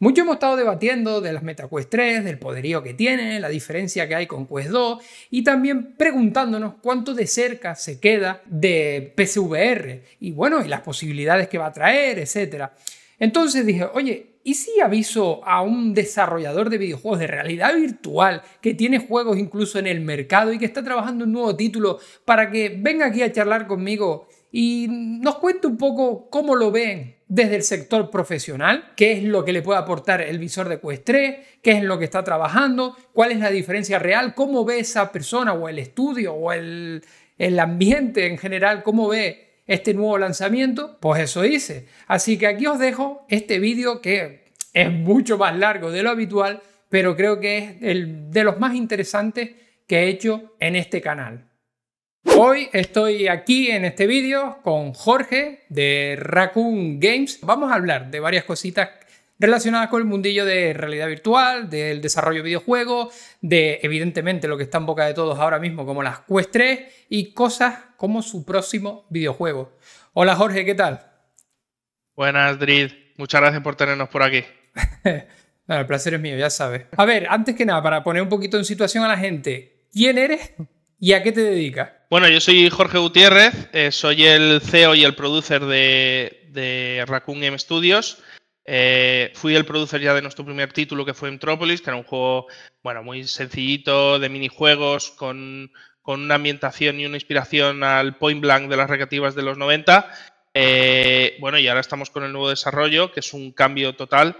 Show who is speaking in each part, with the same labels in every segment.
Speaker 1: Mucho hemos estado debatiendo de las Quest 3, del poderío que tiene, la diferencia que hay con Quest 2 y también preguntándonos cuánto de cerca se queda de PCVR y bueno, y las posibilidades que va a traer, etc. Entonces dije, oye, ¿y si aviso a un desarrollador de videojuegos de realidad virtual que tiene juegos incluso en el mercado y que está trabajando un nuevo título para que venga aquí a charlar conmigo y nos cuente un poco cómo lo ven desde el sector profesional, qué es lo que le puede aportar el visor de Quest qué es lo que está trabajando, cuál es la diferencia real, cómo ve esa persona o el estudio o el, ambiente en general, cómo ve este nuevo lanzamiento, pues eso dice. Así que aquí os dejo este vídeo que es mucho más largo de lo habitual, pero creo que es el de los más interesantes que he hecho en este canal. Hoy estoy aquí en este vídeo con Jorge de Raccoon Games. Vamos a hablar de varias cositas relacionadas con el mundillo de realidad virtual, del desarrollo de videojuegos, de evidentemente lo que está en boca de todos ahora mismo como las Quest 3 y cosas como su próximo videojuego. Hola Jorge, ¿qué tal? Buenas, Drid. Muchas gracias por tenernos por aquí. el placer es mío, ya sabes. A ver, antes que nada, para poner un poquito en situación a la gente, ¿quién eres y a qué te dedicas?
Speaker 2: Bueno, yo soy Jorge Gutiérrez, eh, soy el CEO y el producer de, Raccoon Game Studios. Eh, fui el producer ya de nuestro primer título que fue Metropolis, que era un juego bueno, muy sencillito, de minijuegos, con, una ambientación y una inspiración al point blank de las recreativas de los 90. Eh, bueno, y ahora estamos con el nuevo desarrollo, que es un cambio total,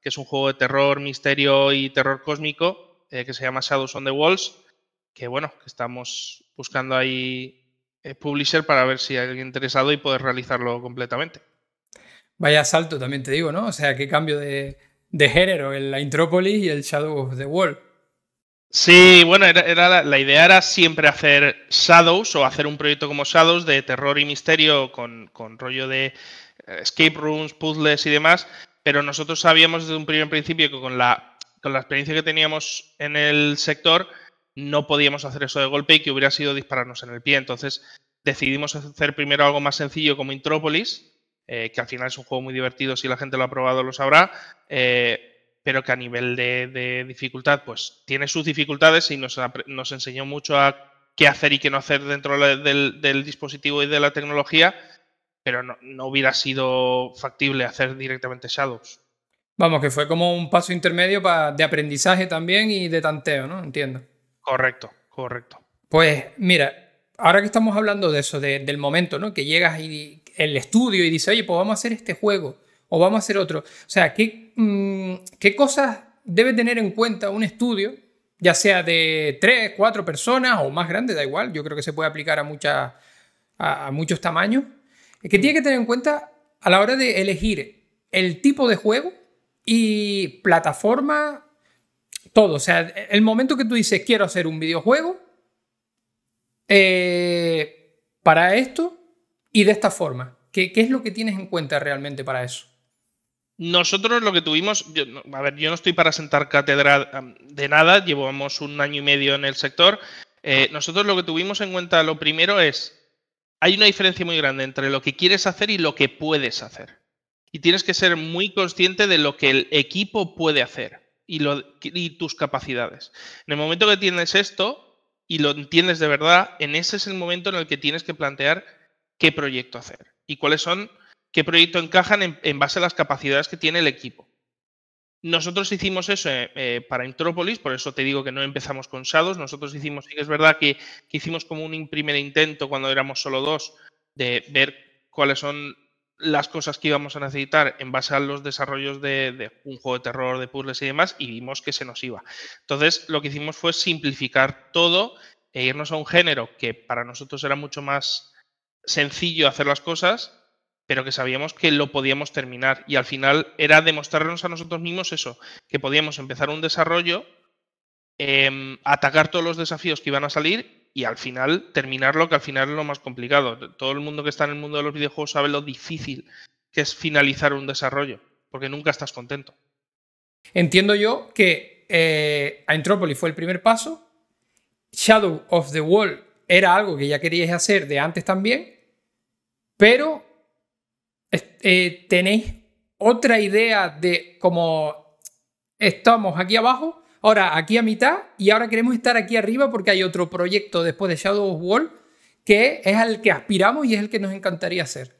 Speaker 2: que es un juego de terror, misterio y terror cósmico, que se llama Shadows on the Walls que bueno, que estamos buscando ahí eh, publisher para ver si hay alguien interesado y poder realizarlo completamente.
Speaker 1: Vaya salto, también te digo, ¿no? O sea, qué cambio de, género... ...en la Intrópolis y el Shadow of the World.
Speaker 2: Sí, bueno, era, la, idea era siempre hacer Shadows o hacer un proyecto como Shadows de terror y misterio con, rollo de eh, escape rooms, puzzles y demás, pero nosotros sabíamos desde un primer principio que con la, con la experiencia que teníamos en el sector, no podíamos hacer eso de golpe y que hubiera sido dispararnos en el pie. Entonces decidimos hacer primero algo más sencillo como Intropolis, eh, que al final es un juego muy divertido, si la gente lo ha probado lo sabrá, eh, pero que a nivel de, dificultad pues tiene sus dificultades y nos, nos, enseñó mucho a qué hacer y qué no hacer dentro del, dispositivo y de la tecnología, pero no, no hubiera sido factible hacer directamente Shadows.
Speaker 1: Vamos, que fue como un paso intermedio de aprendizaje también y de tanteo, ¿no? Entiendo.
Speaker 2: Correcto, correcto.
Speaker 1: Pues mira, ahora que estamos hablando de eso, del momento, ¿no? Que llegas y el estudio y dices, oye, pues vamos a hacer este juego o vamos a hacer otro. O sea, ¿qué, mm, ¿qué cosas debe tener en cuenta un estudio, ya sea de tres, cuatro personas o más grande, da igual, yo creo que se puede aplicar a, muchas, a, a muchos tamaños, eh, que mm. tiene que tener en cuenta a la hora de elegir el tipo de juego y plataforma todo. O sea, el momento que tú dices, quiero hacer un videojuego eh, para esto y de esta forma, ¿Qué, es lo que tienes en cuenta realmente para eso?
Speaker 2: Nosotros lo que tuvimos, yo, a ver, yo no estoy para sentar cátedra de nada, llevamos un año y medio en el sector. Eh, ah. nosotros lo que tuvimos en cuenta, lo primero es, hay una diferencia muy grande entre lo que quieres hacer y lo que puedes hacer. Y tienes que ser muy consciente de lo que el equipo puede hacer y, lo, tus capacidades. En el momento que tienes esto y lo entiendes de verdad, en ese es el momento en el que tienes que plantear qué proyecto hacer y cuáles son, qué proyecto encajan en, base a las capacidades que tiene el equipo. Nosotros hicimos eso eh, eh, para Intrópolis, por eso te digo que no empezamos con Shadows. Nosotros hicimos, es verdad que hicimos como un primer intento cuando éramos solo dos de ver cuáles son las cosas que íbamos a necesitar en base a los desarrollos de, un juego de terror, de puzzles y demás, y vimos que se nos iba. Entonces, lo que hicimos fue simplificar todo e irnos a un género que para nosotros era mucho más sencillo hacer las cosas, pero que sabíamos que lo podíamos terminar. Y al final era demostrarnos a nosotros mismos eso, que podíamos empezar un desarrollo, em, atacar todos los desafíos que iban a salir y al final terminarlo, que al final es lo más complicado. Todo el mundo que está en el mundo de los videojuegos sabe lo difícil que es finalizar un desarrollo, porque nunca estás contento. Entiendo yo
Speaker 1: que eh, fue el primer paso, Shadow of the Wall era algo que ya queríais hacer de antes también, pero eh, tenéis otra idea de cómo estamos aquí abajo Ahora, aquí a mitad, y ahora queremos estar aquí arriba porque hay otro proyecto después de Shadow of que es al que aspiramos y es el que nos encantaría hacer.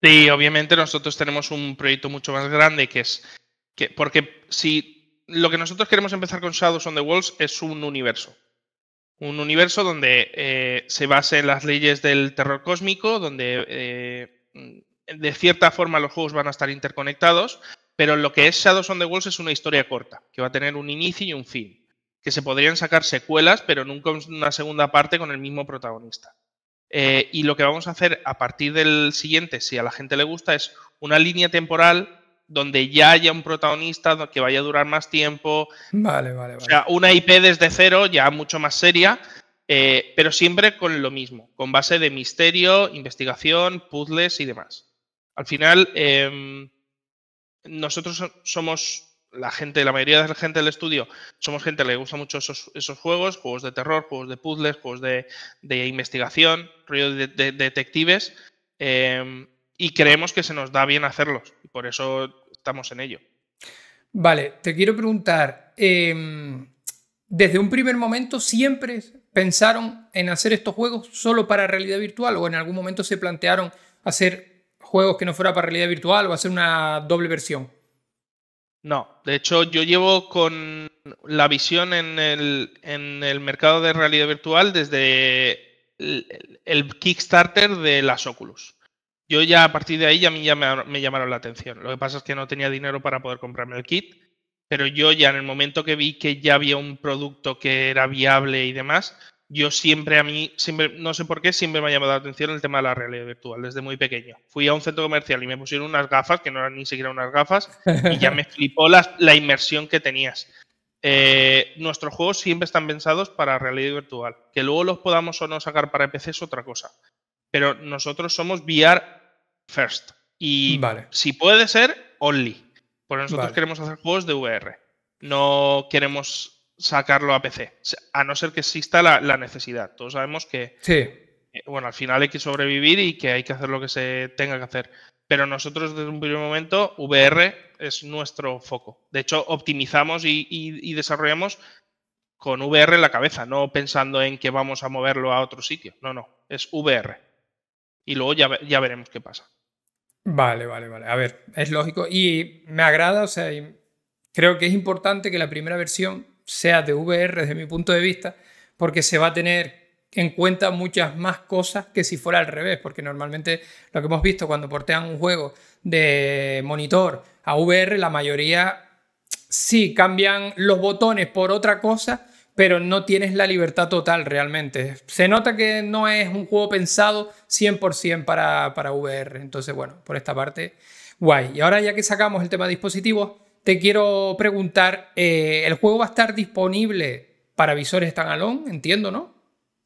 Speaker 2: Sí, obviamente nosotros tenemos un proyecto mucho más grande que es. Que, porque si lo que nosotros queremos empezar con Shadows on the Walls es un universo. Un universo donde eh, se base en las leyes del terror cósmico, donde eh, de cierta forma los juegos van a estar interconectados, pero lo que es Shadows on the Walls es una historia corta, que va a tener un inicio y un fin. Que se podrían sacar secuelas, pero nunca una segunda parte con el mismo protagonista. Eh, y lo que vamos a hacer a partir del siguiente, si a la gente le gusta, es una línea temporal donde ya haya un protagonista que vaya a durar más tiempo. Vale, vale, vale. O sea, una IP desde cero, ya mucho más seria, eh, pero siempre con lo mismo, con base de misterio, investigación, puzzles y demás. Al final, em, nosotros somos la gente, la mayoría de la gente del estudio, somos gente que le gusta mucho esos, juegos, juegos de terror, juegos de puzzles, juegos de, investigación, rollo de, detectives, em, y creemos que se nos da bien hacerlos, y por eso estamos en ello.
Speaker 1: Vale, te quiero preguntar, em, ¿desde un primer momento siempre pensaron en hacer estos juegos solo para realidad virtual o en algún momento se plantearon hacer juegos que no fuera para realidad virtual o hacer una doble versión?
Speaker 2: No, de hecho yo llevo con la visión en el, mercado de realidad virtual desde el, Kickstarter de las Oculus. Yo ya a partir de ahí ya, me, me llamaron la atención. Lo que pasa es que no tenía dinero para poder comprarme el kit, pero yo ya en el momento que vi que ya había un producto que era viable y demás, yo siempre a mí, siempre, no sé por qué, siempre me ha llamado la atención el tema de la realidad virtual desde muy pequeño. Fui a un centro comercial y me pusieron unas gafas, que no eran ni siquiera unas gafas, y ya me flipó la, la inmersión que tenías. Eh, nuestros juegos siempre están pensados para realidad virtual. Que luego los podamos o no sacar para PC es otra cosa. Pero nosotros somos VR first. Y si puede ser, only. Porque nosotros queremos hacer juegos de VR. No queremos sacarlo a PC, a no ser que exista la, la necesidad. Todos sabemos que, eh, bueno, al final hay que sobrevivir y que hay que hacer lo que se tenga que hacer. Pero nosotros desde un primer momento, VR es nuestro foco. De hecho, optimizamos y, desarrollamos con VR en la cabeza, no pensando en que vamos a moverlo a otro sitio. No, no, es VR. Y luego ya, ya veremos qué pasa. Vale, vale,
Speaker 1: vale. A ver, es lógico. Y me agrada, o sea, creo que es importante que la primera versión sea de VR desde mi punto de vista, porque se va a tener en cuenta muchas más cosas que si fuera al revés, porque normalmente lo que hemos visto cuando portean un juego de monitor a VR, la mayoría sí cambian los botones por otra cosa, pero no tienes la libertad total realmente. Se nota que no es un juego pensado 100% para, para VR, entonces bueno, por esta parte, guay. Y ahora ya que sacamos el tema de dispositivos, te quiero preguntar, eh, ¿el juego va a estar disponible para visores standalone? Entiendo,
Speaker 2: ¿no? O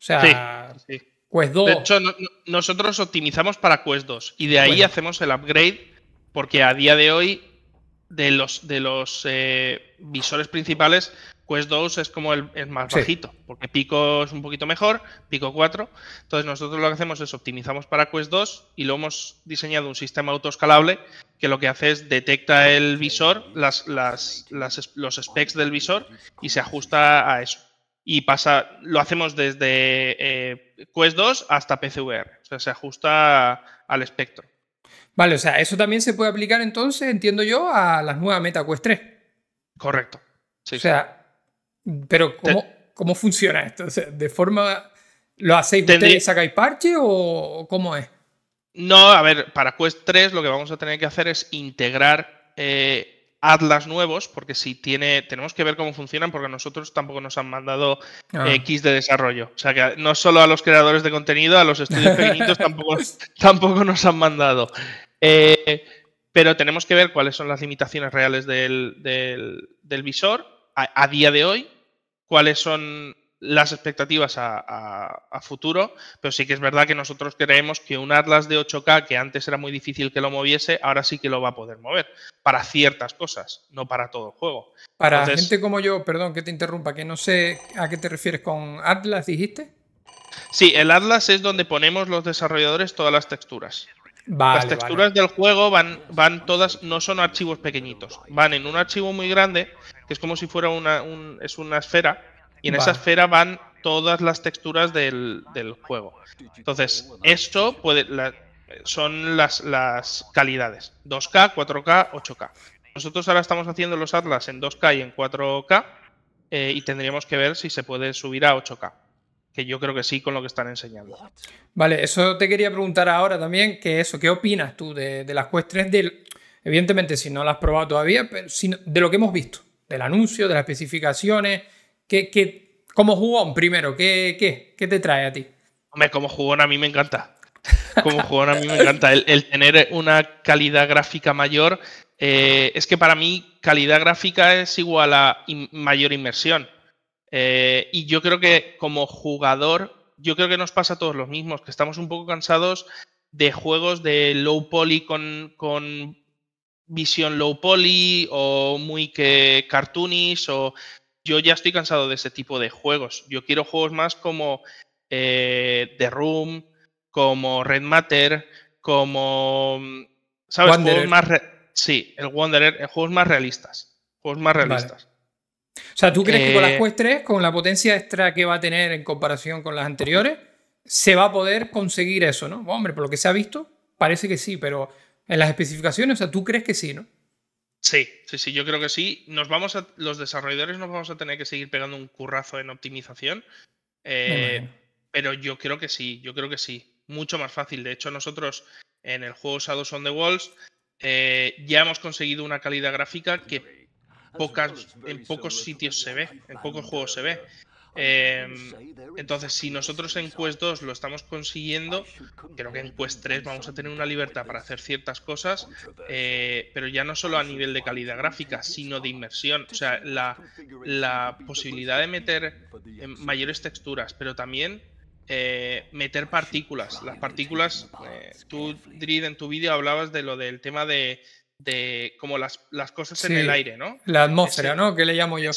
Speaker 2: sea, sí, Quest 2. De hecho, nosotros optimizamos para Quest 2 y de ahí hacemos el upgrade porque a día de hoy de los, de los eh, visores principales, Quest 2 es como el, más bajito, porque Pico es un poquito mejor, Pico 4. Entonces nosotros lo que hacemos es optimizamos para Quest 2 y lo hemos diseñado un sistema autoescalable que lo que hace es detecta el visor, las, las, los specs del visor y se ajusta a eso. Y pasa, lo hacemos desde eh, Quest 2 hasta PCVR, o sea, se ajusta al espectro.
Speaker 1: Vale, o sea, eso también se puede aplicar entonces, entiendo yo, a las nuevas Quest 3. Correcto. o sea, pero ¿cómo, ¿cómo, funciona esto? ¿De forma... ¿Lo hacéis Tendría... ustedes, sacáis parche o cómo es?
Speaker 2: No, a ver, para Quest 3 lo que vamos a tener que hacer es integrar eh, Atlas nuevos, porque si tiene, tenemos que ver cómo funcionan, porque a nosotros tampoco nos han mandado x ah. eh, de desarrollo. O sea que no solo a los creadores de contenido, a los estudios pequeñitos tampoco, tampoco nos han mandado. Eh, pero tenemos que ver cuáles son las limitaciones reales del, visor a, día de hoy, cuáles son las expectativas a, futuro, pero sí que es verdad que nosotros creemos que un Atlas de 8K, que antes era muy difícil que lo moviese, ahora sí que lo va a poder mover, para ciertas cosas, no para todo el juego. Para gente
Speaker 1: como yo, perdón que te interrumpa, que no sé a qué te refieres con Atlas,
Speaker 2: dijiste. Sí, el Atlas es donde ponemos los desarrolladores todas las texturas.
Speaker 1: Las texturas
Speaker 2: del juego van, van todas, no son archivos pequeñitos, van en un archivo muy grande, que es como si fuera una, es una esfera, y en esa esfera van todas las texturas del, del juego. Entonces, esto puede, son las, las calidades, 2K, 4K, 8K. Nosotros ahora estamos haciendo los atlas en 2K y en 4K, eh, y tendríamos que ver si se puede subir a 8K que yo creo que sí con lo que están enseñando.
Speaker 1: Vale, eso te quería preguntar ahora también, que eso, ¿qué opinas tú de, las Quest 3? Del, evidentemente, si no las has probado todavía, pero sino, de lo que hemos visto, del anuncio, de las especificaciones, que, como jugón primero,
Speaker 2: ¿qué, qué, te trae a ti? Hombre, como jugón a mí me encanta. Como jugón a mí me encanta el, tener una calidad gráfica mayor. Eh, es que para mí calidad gráfica es igual a mayor inmersión. Eh, y yo creo que como jugador, yo creo que nos pasa a todos los mismos, que estamos un poco cansados de juegos de low poly con, con visión low poly o muy que cartoonish o yo ya estoy cansado de ese tipo de juegos. Yo quiero juegos más como eh, The Room, como Red Matter, como
Speaker 1: ¿sabes? más
Speaker 2: sí, el Wanderer, eh, juegos más realistas, juegos más realistas. O sea, ¿tú crees que con las Quest
Speaker 1: eh, 3, con la potencia extra que va a tener en comparación con las anteriores, se va a poder conseguir eso, ¿no? Hombre, por lo que se ha visto, parece que sí, pero en las especificaciones, o sea, tú crees que sí, ¿no?
Speaker 2: Sí, sí, sí, yo creo que sí. Nos vamos a, los desarrolladores nos vamos a tener que seguir pegando un currazo en optimización. Eh, pero yo creo que sí, yo creo que sí. Mucho más fácil. De hecho, nosotros en el juego Shadows on the Walls eh, ya hemos conseguido una calidad gráfica que pocas, en pocos sitios se ve, en pocos juegos se ve. Em, entonces, si nosotros en Quest 2 lo estamos consiguiendo, creo que en Quest 3 vamos a tener una libertad para hacer ciertas cosas, eh, pero ya no solo a nivel de calidad gráfica, sino de inmersión. O sea, la, posibilidad de meter mayores texturas, pero también eh, meter partículas. Las partículas, eh, tú, Drid, en tu vídeo hablabas de lo del tema de, de como las, las cosas en el aire, ¿no? La atmósfera, ¿no? Que le llamo yo.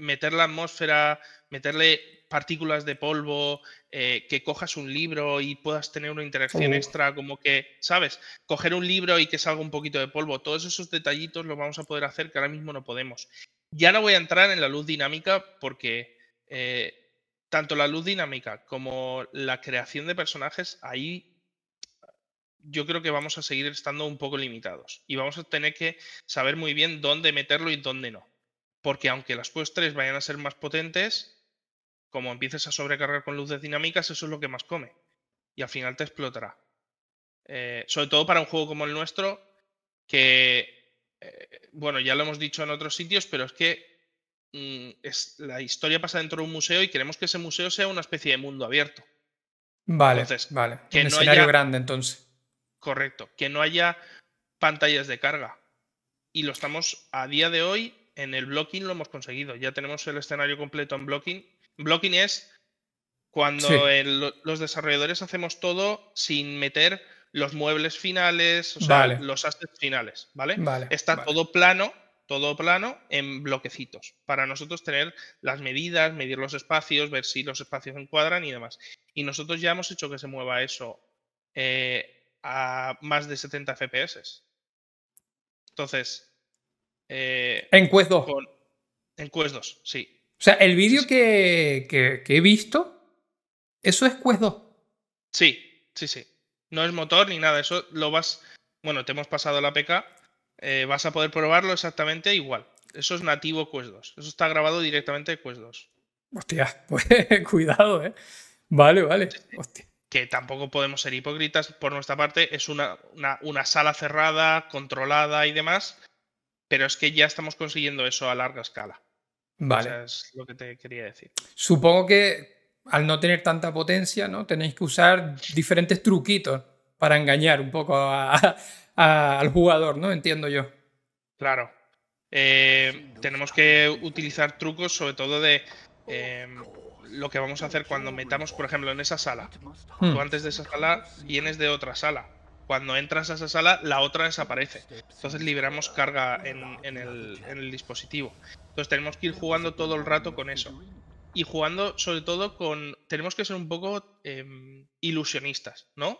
Speaker 2: Meter la atmósfera, meterle partículas de polvo, eh, que cojas un libro y puedas tener una interacción extra, como que, ¿sabes? Coger un libro y que salga un poquito de polvo. Todos esos detallitos los vamos a poder hacer que ahora mismo no podemos. Ya no voy a entrar en la luz dinámica porque eh, tanto la luz dinámica como la creación de personajes, ahí yo creo que vamos a seguir estando un poco limitados y vamos a tener que saber muy bien dónde meterlo y dónde no. Porque aunque las POS vayan a ser más potentes, como empieces a sobrecargar con luces dinámicas, eso es lo que más come. Y al final te explotará. Eh, sobre todo para un juego como el nuestro, que, eh, bueno, ya lo hemos dicho en otros sitios, pero es que mm, es, la historia pasa dentro de un museo y queremos que ese museo sea una especie de mundo abierto. Vale, vale. Que un escenario grande entonces. Correcto, que no haya pantallas de carga. Y lo estamos a día de hoy en el blocking lo hemos conseguido. Ya tenemos el escenario completo en blocking. Blocking es cuando los desarrolladores hacemos todo sin meter los muebles finales, los assets finales, ¿vale? vale Está todo plano, todo plano en bloquecitos, para nosotros tener las medidas, medir los espacios, ver si los espacios encuadran y demás. Y nosotros ya hemos hecho que se mueva eso eh, a más de 70 FPS. Entonces. Eh, en Quest 2. en Quest 2, sí.
Speaker 1: O sea, el vídeo que, que, he visto, eso es Quest 2.
Speaker 2: Sí, sí, sí. No es motor ni nada, eso lo vas. Bueno, te hemos pasado la PK, eh, vas a poder probarlo exactamente igual. Eso es nativo Quest 2. Eso está grabado directamente de Quest 2.
Speaker 1: Hostia, pues
Speaker 2: cuidado, ¿eh?
Speaker 1: Vale, vale. Hostia
Speaker 2: que tampoco podemos ser hipócritas por nuestra parte, es una, sala cerrada, controlada y demás, pero es que ya estamos consiguiendo eso a larga escala. Vale. es lo que te quería decir.
Speaker 1: Supongo que al no tener tanta potencia, ¿no? Tenéis que usar diferentes truquitos para engañar un poco al jugador, ¿no? Entiendo yo.
Speaker 2: Claro. Eh, tenemos que utilizar trucos, sobre todo de. Eh, lo que vamos a hacer cuando metamos, por ejemplo, en esa sala. Hmm. Tú antes de esa sala vienes de otra sala. Cuando entras a esa sala, la otra desaparece. Entonces liberamos carga en, el, dispositivo. Entonces tenemos que ir jugando todo el rato con eso. Y jugando sobre todo con... Tenemos que ser un poco em, ilusionistas, ¿no?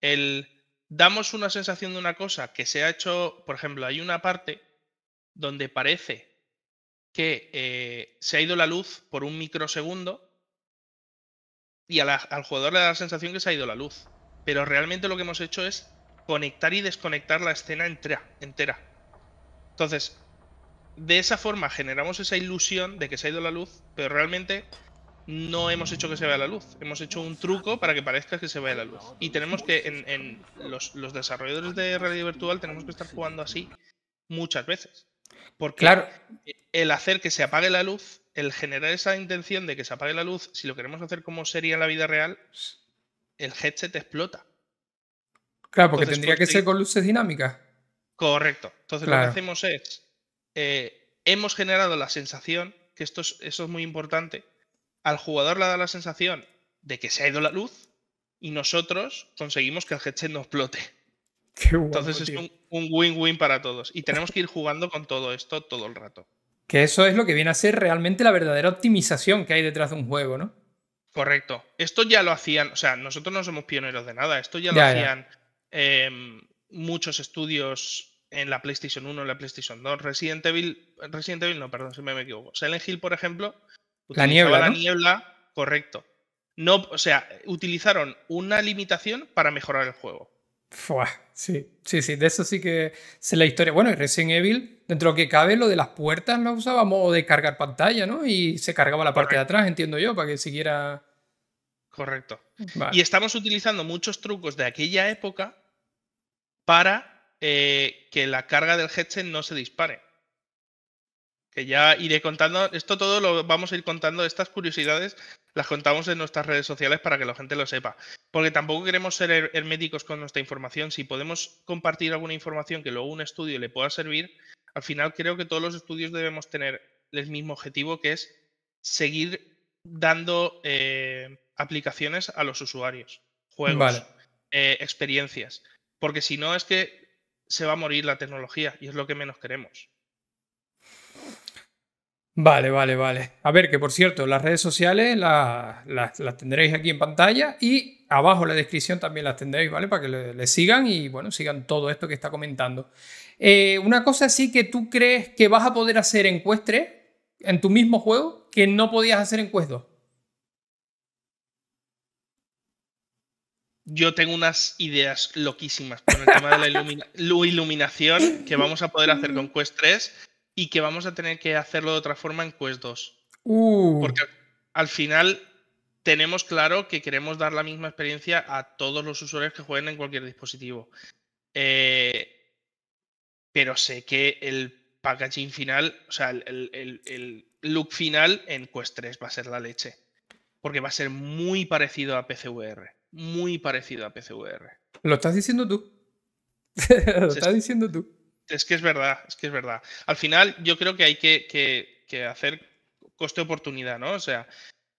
Speaker 2: El... Damos una sensación de una cosa que se ha hecho, por ejemplo, hay una parte donde parece que eh, se ha ido la luz por un microsegundo y al jugador le da la sensación que se ha ido la luz. Pero realmente lo que hemos hecho es conectar y desconectar la escena entera. entera. Entonces, de esa forma generamos esa ilusión de que se ha ido la luz, pero realmente no hemos hecho que se vea la luz. Hemos hecho un truco para que parezca que se vea la luz. Y tenemos que, en, los, los desarrolladores de realidad virtual, tenemos que estar jugando así muchas veces. Porque claro. el hacer que se apague la luz, el generar esa intención de que se apague la luz, si lo queremos hacer como sería en la vida real, el headset explota.
Speaker 1: Claro, porque tendría que ser con luces dinámicas.
Speaker 2: Correcto. Entonces lo que hacemos es, eh, hemos generado la sensación, que esto eso es muy importante, al jugador le da la sensación de que se ha ido la luz y nosotros conseguimos que el headset no explote. Entonces es un win-win para todos. Y tenemos que ir jugando con todo esto todo el rato.
Speaker 1: Que eso es lo que viene a ser realmente la verdadera optimización que hay detrás de un juego, ¿no?
Speaker 2: Correcto. Esto ya lo hacían, o sea, nosotros no somos pioneros de nada. Esto ya lo hacían em, muchos estudios en la PlayStation 1, en la PlayStation 2. Resident Evil, Resident Evil no, perdón, si me equivoco. Silent Hill, por ejemplo,
Speaker 1: la niebla. La
Speaker 2: niebla, correcto. No, o sea, utilizaron una limitación para mejorar el juego.
Speaker 1: Fua, sí, sí, sí, de eso sí que sé la historia. Bueno, en Resident Evil, dentro de lo que cabe, lo de las puertas no usábamos o de cargar pantalla, ¿no? Y se cargaba la parte de atrás, entiendo yo, para que siguiera.
Speaker 2: Correcto. Y estamos utilizando muchos trucos de aquella época para eh, que la carga del headset no se dispare. Que ya iré contando, esto todo lo vamos a ir contando, estas curiosidades las contamos en nuestras redes sociales para que la gente lo sepa. Porque tampoco queremos ser herméticos con nuestra información. Si podemos compartir alguna información que luego un estudio le pueda servir, al final creo que todos los estudios debemos tener el mismo objetivo, que es seguir dando eh, aplicaciones a los usuarios, juegos, eh, experiencias. Porque si no es que se va a morir la tecnología y es lo que menos queremos.
Speaker 1: Vale, vale, vale. A ver, que por cierto, las redes sociales las, tendréis aquí en pantalla y abajo en la descripción también las tendréis, ¿vale? Para que le, sigan y, bueno, sigan todo esto que está comentando. Eh, una cosa sí que tú crees que vas a poder hacer en Quest 3, en tu mismo juego, que no podías hacer en Quest 2.
Speaker 2: Yo tengo unas ideas loquísimas por el tema de la iluminación que vamos a poder hacer con Quest 3 y que vamos a tener que hacerlo de otra forma en Quest 2. Uh. Porque al final tenemos claro que queremos dar la misma experiencia a todos los usuarios que jueguen en cualquier dispositivo. Eh, pero sé que el packaging final, o sea, el, el, look final en Quest 3 va a ser la leche. Porque va a ser muy parecido a PCVR. Muy parecido a PCVR.
Speaker 1: Lo estás diciendo tú. Lo estás diciendo tú.
Speaker 2: Es que es verdad, es que es verdad. Al final, yo creo que hay que, hacer coste-oportunidad, ¿no? O sea,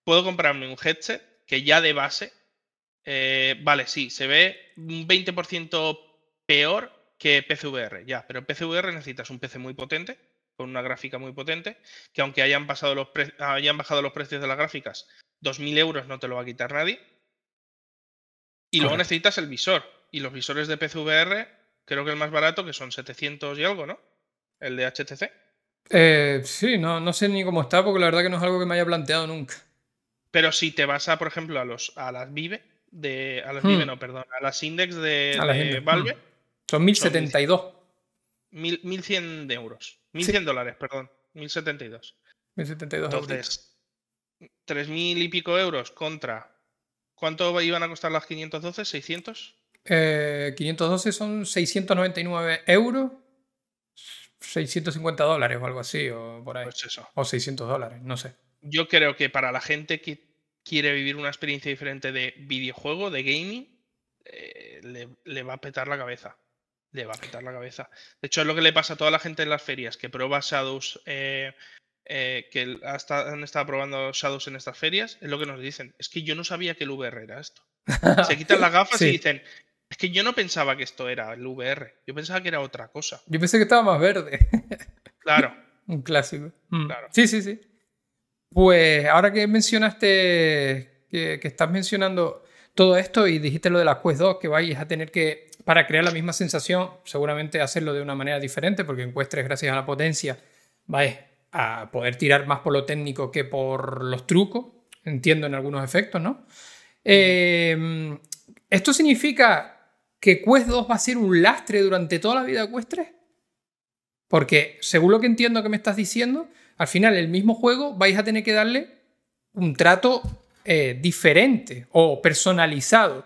Speaker 2: puedo comprarme un headset que ya de base, eh, vale, sí, se ve un 20% peor que PCVR, ya, pero PCVR necesitas un PC muy potente, con una gráfica muy potente, que aunque hayan, pasado los bajado los precios de las gráficas, 2.000 euros no te lo va a quitar nadie. Y luego necesitas el visor, y los visores de PCVR Creo que el más barato, que son 700 y algo, ¿no? El de HTC.
Speaker 1: Eh, sí, no, no sé ni cómo está, porque la verdad que no es algo que me haya planteado nunca.
Speaker 2: Pero si te vas a, por ejemplo, a los a las Vive, de. A las Vive, hmm. no, perdón, a las Index de, Valve. Hmm. Son 1072. 1100, de euros. 1100 dólares, perdón. 1072.
Speaker 1: Entonces,
Speaker 2: 3000 y pico euros contra. ¿Cuánto iban a costar las 512? ¿600?
Speaker 1: 512 eh, son 699 euros, 650 dólares o algo
Speaker 2: así, o por ahí. Pues
Speaker 1: o 600 dólares, no sé.
Speaker 2: Yo creo que para la gente que quiere vivir una experiencia diferente de videojuego, de gaming, eh, le, va a petar la cabeza. Le va a petar la cabeza. De hecho, es lo que le pasa a toda la gente en las ferias, que prueba Shadows, eh, que han estado probando Shadows en estas ferias, es lo que nos dicen. Es que yo no sabía que el VR era esto. Se quitan las gafas y dicen, es que yo no pensaba que esto era el VR, yo pensaba que era otra cosa.
Speaker 1: Yo pensé que estaba más verde. Claro. Un clásico. Mm. Claro. Sí, sí, sí. Pues ahora que mencionaste, que, estás mencionando todo esto y dijiste lo de la Quest 2, que vais a tener que, para crear la misma sensación, seguramente hacerlo de una manera diferente, porque en Quest 3, gracias a la potencia, vais a poder tirar más por lo técnico que por los trucos, entiendo en algunos efectos, ¿no? Eh, esto significa que Quest 2 va a ser un lastre durante toda la vida de Quest 3? Porque, según lo que entiendo que me estás diciendo, al final el mismo juego vais a tener que darle un trato eh, diferente o personalizado.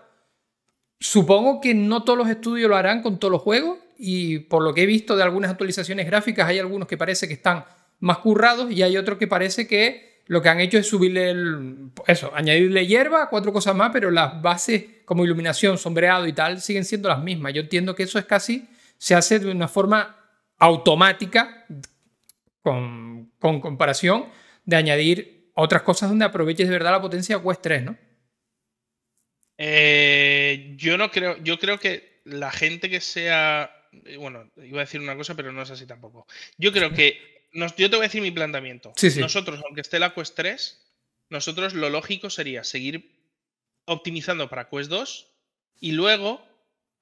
Speaker 1: Supongo que no todos los estudios lo harán con todos los juegos y por lo que he visto de algunas actualizaciones gráficas hay algunos que parece que están más currados y hay otros que parece que lo que han hecho es subirle el, eso, añadirle hierba, cuatro cosas más, pero las bases como iluminación, sombreado y tal siguen siendo las mismas. Yo entiendo que eso es casi, se hace de una forma automática con, comparación de añadir otras cosas donde aproveches de verdad la potencia de Quest
Speaker 2: 3, ¿no? Eh, yo no creo, yo creo que la gente que sea, eh, bueno, iba a decir una cosa, pero no es así tampoco. Yo creo que yo te voy a decir mi planteamiento. Nosotros, aunque esté la Quest 3, nosotros lo lógico sería seguir optimizando para Quest 2 y luego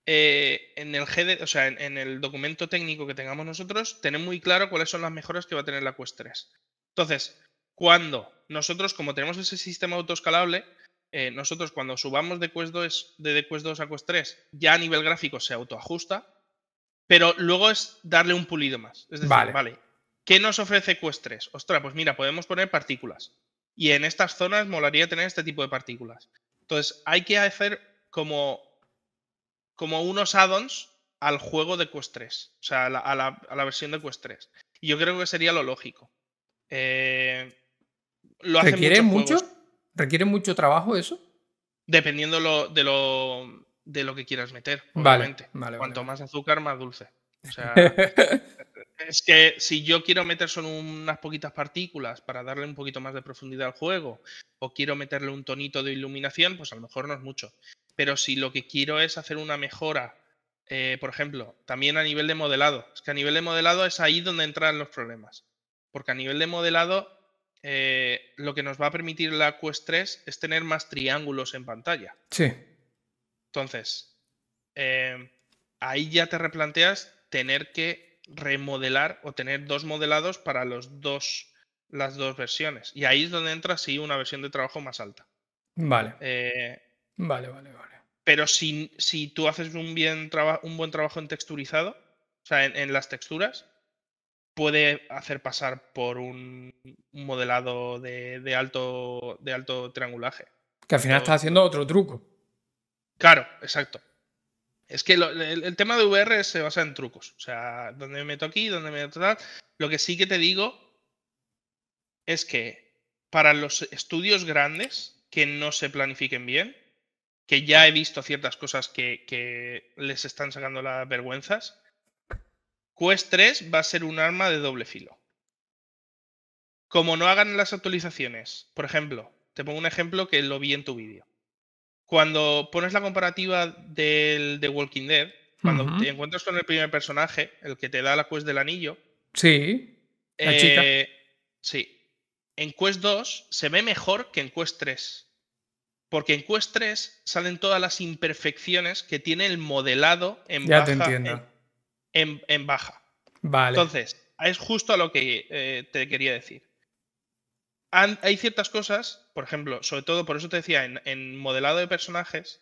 Speaker 2: eh, en el o sea, en, el documento técnico que tengamos nosotros, tener muy claro cuáles son las mejoras que va a tener la Quest 3. Entonces, cuando nosotros, como tenemos ese sistema autoescalable, eh, nosotros cuando subamos de Quest 2, de Quest 2 a Quest 3, ya a nivel gráfico se autoajusta, pero luego es darle un pulido más. vale, vale ¿Qué nos ofrece Quest 3 Ostras, pues mira, podemos poner partículas. Y en estas zonas molaría tener este tipo de partículas. Entonces, hay que hacer como, como unos add-ons al juego de Quest 3, o sea, a la, versión de Quest 3. Y yo creo que sería lo lógico. Eh, lo ¿Requiere mucho?
Speaker 1: ¿Requiere mucho trabajo eso?
Speaker 2: Dependiendo de, lo, que quieras meter, obviamente. Vale, Cuanto más azúcar, más dulce. O sea, es que si yo quiero meter solo unas poquitas partículas para darle un poquito más de profundidad al juego, o quiero meterle un tonito de iluminación, pues a lo mejor no es mucho. Pero si lo que quiero es hacer una mejora, eh, por ejemplo, también a nivel de modelado, es que a nivel de modelado es ahí donde entran los problemas. Porque a nivel de modelado, eh, lo que nos va a permitir la Quest 3 es tener más triángulos en pantalla. Sí. Entonces, eh, ahí ya te replanteas tener que remodelar o tener dos modelados para los dos, las dos versiones. Y ahí es donde entra, sí, una versión de trabajo más alta. Vale. Eh, vale, vale, vale. Pero si, si tú haces un, bien un buen trabajo en texturizado, o sea, en, las texturas, puede hacer pasar por un, modelado de, alto, de alto triangulaje.
Speaker 1: Que al final estás haciendo otro truco.
Speaker 2: Claro, exacto. Es que el, tema de VR se basa en trucos. O sea, dónde me meto aquí, dónde me meto tal. Lo que sí que te digo es que para los estudios grandes que no se planifiquen bien, que ya he visto ciertas cosas que, que les están sacando las vergüenzas, Quest 3 va a ser un arma de doble filo. Como no hagan las actualizaciones, por ejemplo, te pongo un ejemplo que lo vi en tu vídeo cuando pones la comparativa del de Walking Dead, cuando te encuentras con el primer personaje, el que te da la quest del anillo.
Speaker 1: Sí.
Speaker 2: Eh, sí. En Quest 2 se ve mejor que en Quest 3. Porque en Quest 3 salen todas las imperfecciones que tiene el modelado en ya Te en, en, baja. Vale. Entonces, es justo a lo que eh, te quería decir hay ciertas cosas, por ejemplo, sobre todo, por eso te decía, en, modelado de personajes,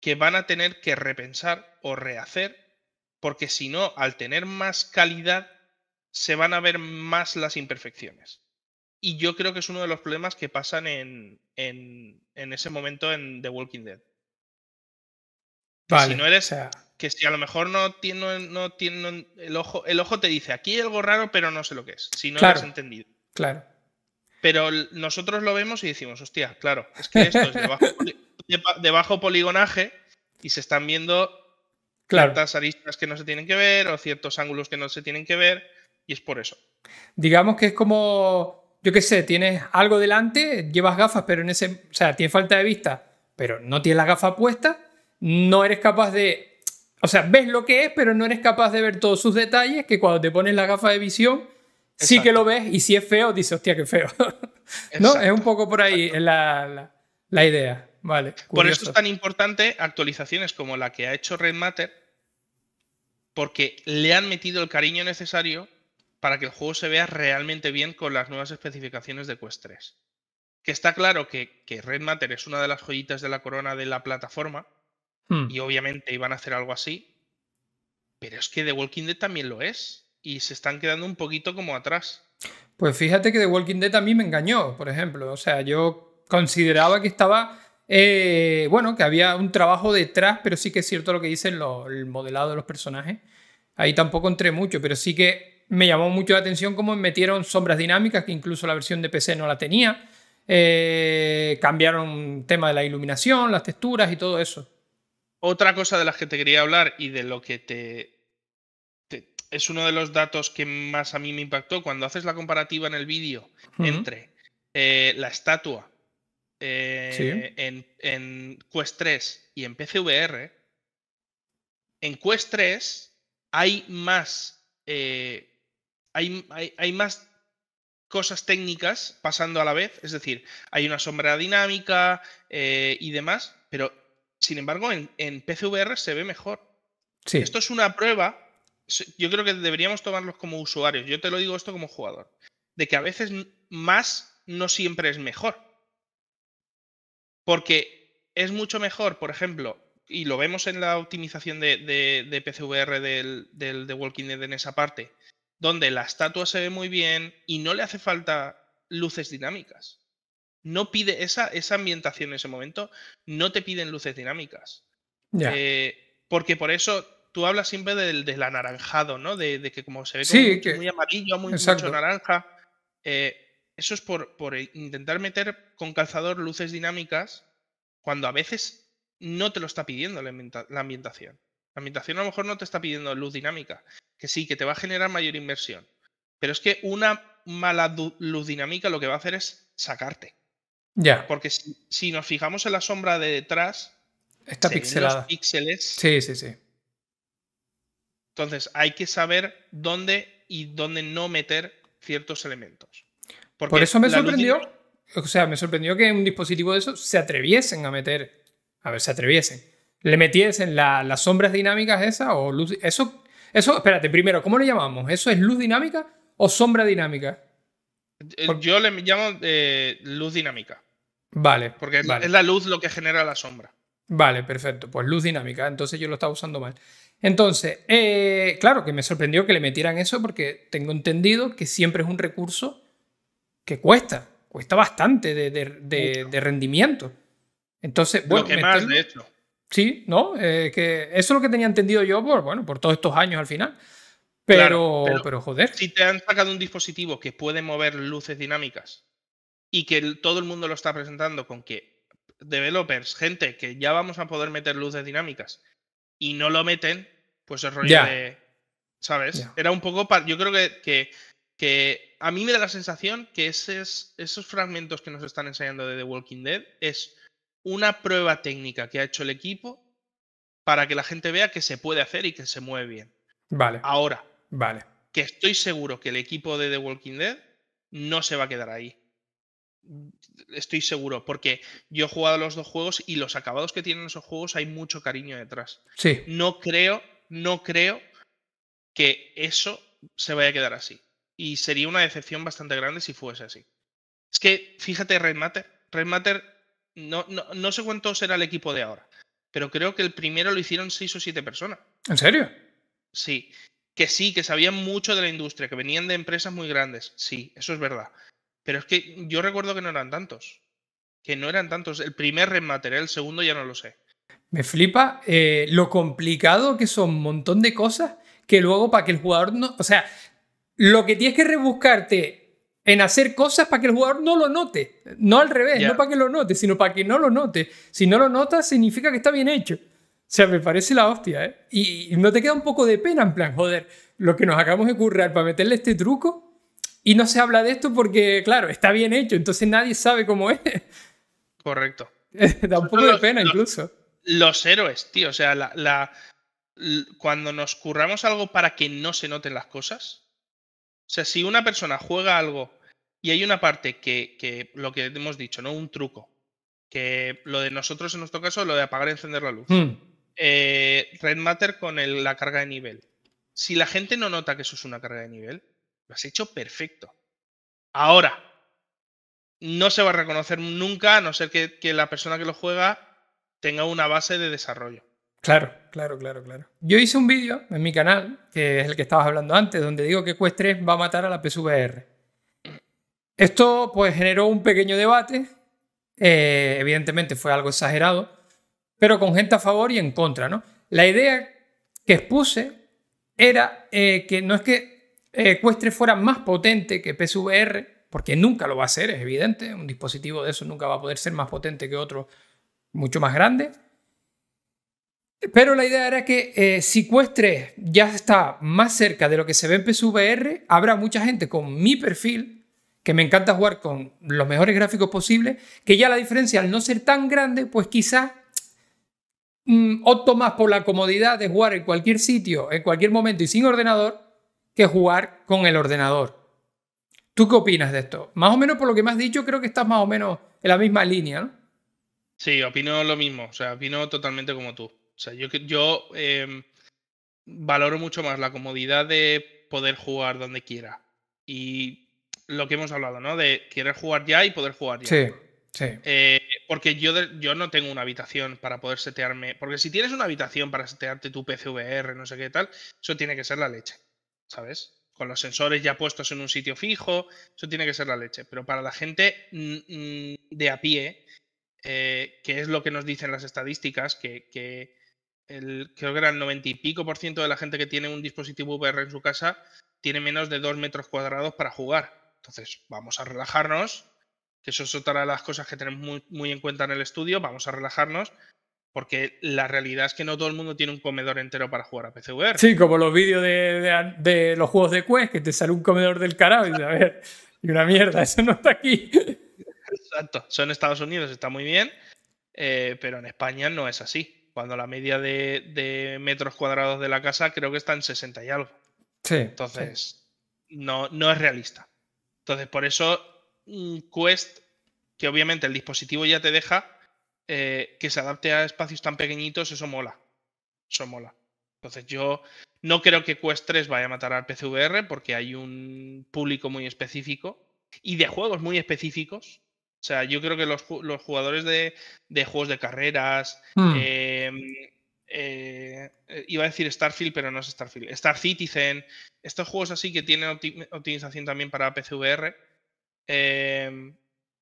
Speaker 2: que van a tener que repensar o rehacer, porque si no, al tener más calidad, se van a ver más las imperfecciones. Y yo creo que es uno de los problemas que pasan en, ese momento en The Walking Dead. Vale, si no eres. Que si a lo mejor no tiene, no tiene el ojo. El ojo te dice aquí hay algo raro, pero no sé lo que es. Si no lo has entendido. Claro. Pero nosotros lo vemos y decimos, hostia, claro, es que esto es de bajo, poligonaje y se están viendo ciertas aristas que no se tienen que ver o ciertos ángulos que no se tienen que ver y es por eso.
Speaker 1: Digamos que es como, yo qué sé, tienes algo delante, llevas gafas, pero en ese, o sea, tienes falta de vista, pero no tienes la gafa puesta, no eres capaz de, o sea, ves lo que es, pero no eres capaz de ver todos sus detalles, que cuando te pones la gafa de visión sí que lo ves y si es feo, dice hostia, qué feo. ¿No? Es un poco por ahí la, la, idea. Vale, por eso es tan
Speaker 2: importante actualizaciones como la que ha hecho Red Matter, porque le han metido el cariño necesario para que el juego se vea realmente bien con las nuevas especificaciones de Quest 3. Que está claro que, que Red Matter es una de las joyitas de la corona de la plataforma, hmm. y obviamente iban a hacer algo así, pero es que The Walking Dead también lo es y se están quedando un poquito como atrás.
Speaker 1: Pues fíjate que The Walking Dead a mí me engañó, por ejemplo. O sea, yo consideraba que estaba. Eh, bueno, que había un trabajo detrás, pero sí que es cierto lo que dicen lo, el modelado de los personajes. Ahí tampoco entré mucho, pero sí que me llamó mucho la atención cómo metieron sombras dinámicas, que incluso la versión de PC no la tenía. Eh, cambiaron tema de la iluminación, las texturas y todo eso.
Speaker 2: Otra cosa de las que te quería hablar y de lo que te es uno de los datos que más a mí me impactó. Cuando haces la comparativa en el vídeo entre eh, la estatua eh, en, en, Quest 3 y en PCVR, en Quest 3 hay más, eh, hay, más cosas técnicas pasando a la vez, es decir, hay una sombra dinámica y demás, pero sin embargo en, en PCVR se ve mejor. Sí. Esto es una prueba yo creo que deberíamos tomarlos como usuarios. Yo te lo digo esto como jugador. De que a veces más no siempre es mejor. Porque es mucho mejor, por ejemplo, y lo vemos en la optimización de, PCVR del, del, de Walking Dead en esa parte, donde la estatua se ve muy bien y no le hace falta luces dinámicas. No pide esa, esa ambientación en ese momento, no te piden luces dinámicas. Eh, porque por eso tú hablas siempre del, anaranjado, ¿no? De, que como se ve muy amarillo, muy mucho naranja. Eh, eso es por, por intentar meter con calzador luces dinámicas cuando a veces no te lo está pidiendo la, ambientación. La ambientación a lo mejor no te está pidiendo luz dinámica, que sí, que te va a generar mayor inversión. Pero es que una mala luz dinámica lo que va a hacer es sacarte. Ya. Porque si, nos fijamos en la sombra de detrás, está pixelada. píxeles.
Speaker 1: Sí, sí, sí.
Speaker 2: Entonces, hay que saber dónde y dónde no meter ciertos elementos.
Speaker 1: Por eso me sorprendió, o sea, me sorprendió que en un dispositivo de eso se atreviesen a meter, a ver, se atreviesen, le metiesen las sombras dinámicas esas o luz, eso, eso, espérate, primero, ¿cómo le llamamos? ¿Eso es luz dinámica o sombra dinámica?
Speaker 2: Eh, yo le llamo eh, luz dinámica. Vale. Porque es la luz lo que genera la sombra.
Speaker 1: Vale, perfecto. Pues luz dinámica. Entonces yo lo estaba usando mal. Entonces, eh, claro que me sorprendió que le metieran eso porque tengo entendido que siempre es un recurso que cuesta, cuesta bastante de, rendimiento. Entonces, bueno, más, de Sí, ¿no? Eh, que eso es lo que tenía entendido yo por, bueno, por todos estos años al final.
Speaker 2: Pero, pero, joder. Si te han sacado un dispositivo que puede mover luces dinámicas y que todo el mundo lo está presentando con que developers, gente, que ya vamos a poder meter luces dinámicas y no lo meten, pues es rollo de. ¿Sabes? Era un poco. Yo creo que, que, que, a mí me da la sensación que esos, esos fragmentos que nos están enseñando de The Walking Dead es una prueba técnica que ha hecho el equipo para que la gente vea que se puede hacer y que se mueve bien. Vale. Ahora. Vale. Que estoy seguro que el equipo de The Walking Dead no se va a quedar ahí. Estoy seguro, porque yo he jugado los dos juegos y los acabados que tienen esos juegos hay mucho cariño detrás. Sí. No creo, no creo que eso se vaya a quedar así. Y sería una decepción bastante grande si fuese así. Es que, fíjate, Red Matter. Red Matter, no, no, no sé cuánto será el equipo de ahora, pero creo que el primero lo hicieron seis o siete personas. ¿En serio? Sí. Que sí, que sabían mucho de la industria, que venían de empresas muy grandes. Sí, eso es verdad pero es que yo recuerdo que no eran tantos. Que no eran tantos. El primer remate el segundo, ya no lo sé.
Speaker 1: Me flipa eh, lo complicado que son un montón de cosas que luego para que el jugador no. O sea, lo que tienes que rebuscarte en hacer cosas para que el jugador no lo note. No al revés, no para que lo note, sino para que no lo note. Si no lo notas, significa que está bien hecho. O sea, me parece la hostia, ¿eh? y no te queda un poco de pena, en plan, joder, lo que nos acabamos de currar para meterle este truco y no se habla de esto porque, claro, está bien hecho, entonces nadie sabe cómo es. Correcto. da un poco de pena incluso.
Speaker 2: Los héroes, tío, o sea, la, cuando nos curramos algo para que no se noten las cosas. O sea, si una persona juega algo y hay una parte que, lo que hemos dicho, ¿no? Un truco. Que lo de nosotros en nuestro caso, lo de apagar y encender la luz. Hmm. Eh, Red Matter con la carga de nivel. Si la gente no nota que eso es una carga de nivel, lo has hecho perfecto. Ahora, no se va a reconocer nunca, a no ser que, la persona que lo juega tenga una base de desarrollo. Claro, claro, claro, claro.
Speaker 1: Yo hice un vídeo en mi canal, que es el que estabas hablando antes, donde digo que Quest 3 va a matar a la PSVR. Esto pues generó un pequeño debate, eh, evidentemente fue algo exagerado, pero con gente a favor y en contra, ¿no? La idea que expuse era eh, que no es que eh, ecuestre fuera más potente que PSVR, porque nunca lo va a ser, es evidente, un dispositivo de eso nunca va a poder ser más potente que otro mucho más grande. Pero la idea era que eh, si Cuestre ya está más cerca de lo que se ve en PSVR, habrá mucha gente con mi perfil, que me encanta jugar con los mejores gráficos posibles, que ya la diferencia al no ser tan grande, pues quizás mm, opto más por la comodidad de jugar en cualquier sitio, en cualquier momento y sin ordenador, que jugar con el ordenador. ¿Tú qué opinas de esto? Más o menos por lo que me has dicho, creo que estás más o menos en la misma línea, ¿no?
Speaker 2: Sí, opino lo mismo, o sea, opino totalmente como tú. O sea, yo, yo em, valoro mucho más la comodidad de poder jugar donde quiera. Y lo que hemos hablado, ¿no? De querer jugar ya y poder jugar ya. Sí, sí. Eh, porque yo, yo no tengo una habitación para poder setearme. Porque si tienes una habitación para setearte tu PCVR, no sé qué tal, eso tiene que ser la leche. ¿sabes? Con los sensores ya puestos en un sitio fijo, eso tiene que ser la leche. Pero para la gente mm, mm, de a pie, eh, que es lo que nos dicen las estadísticas, que, el, que era el 90 y pico por ciento de la gente que tiene un dispositivo VR en su casa tiene menos de dos metros cuadrados para jugar. Entonces, vamos a relajarnos, que eso es otra de las cosas que tenemos muy en cuenta en el estudio, vamos a relajarnos porque la realidad es que no todo el mundo tiene un comedor entero para jugar a PCVR.
Speaker 1: Sí, como los vídeos de, los juegos de Quest, que te sale un comedor del carajo y a ver, y una mierda, eso no está aquí.
Speaker 2: Exacto, eso en Estados Unidos está muy bien, eh, pero en España no es así. Cuando la media de, metros cuadrados de la casa creo que está en 60 y algo.
Speaker 1: Sí. Entonces,
Speaker 2: No, no es realista. Entonces, por eso mm, Quest, que obviamente el dispositivo ya te deja, eh, que se adapte a espacios tan pequeñitos, eso mola. Eso mola. Entonces yo no creo que Quest 3 vaya a matar al PCVR porque hay un público muy específico y de juegos muy específicos. O sea, yo creo que los, jugadores de, juegos de carreras, hmm. em, eh, iba a decir Starfield, pero no es Starfield, Star Citizen, estos juegos así que tienen optimización también para PCVR, em,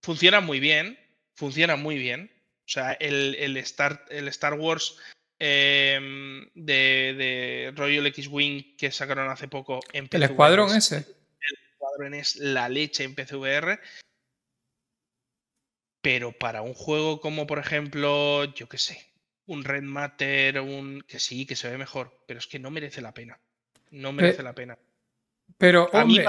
Speaker 2: funcionan muy bien, funcionan muy bien, o sea, el, el, Star, el Star Wars em, de, de, Royal X-Wing que sacaron hace poco en PCVR. ¿El escuadrón ese? El escuadrón es la leche en PCVR. Pero para un juego como, por ejemplo, yo qué sé, un Red Matter, un. que sí, que se ve mejor, pero es que no merece la pena. No merece la pena.
Speaker 1: Pero, A hombre,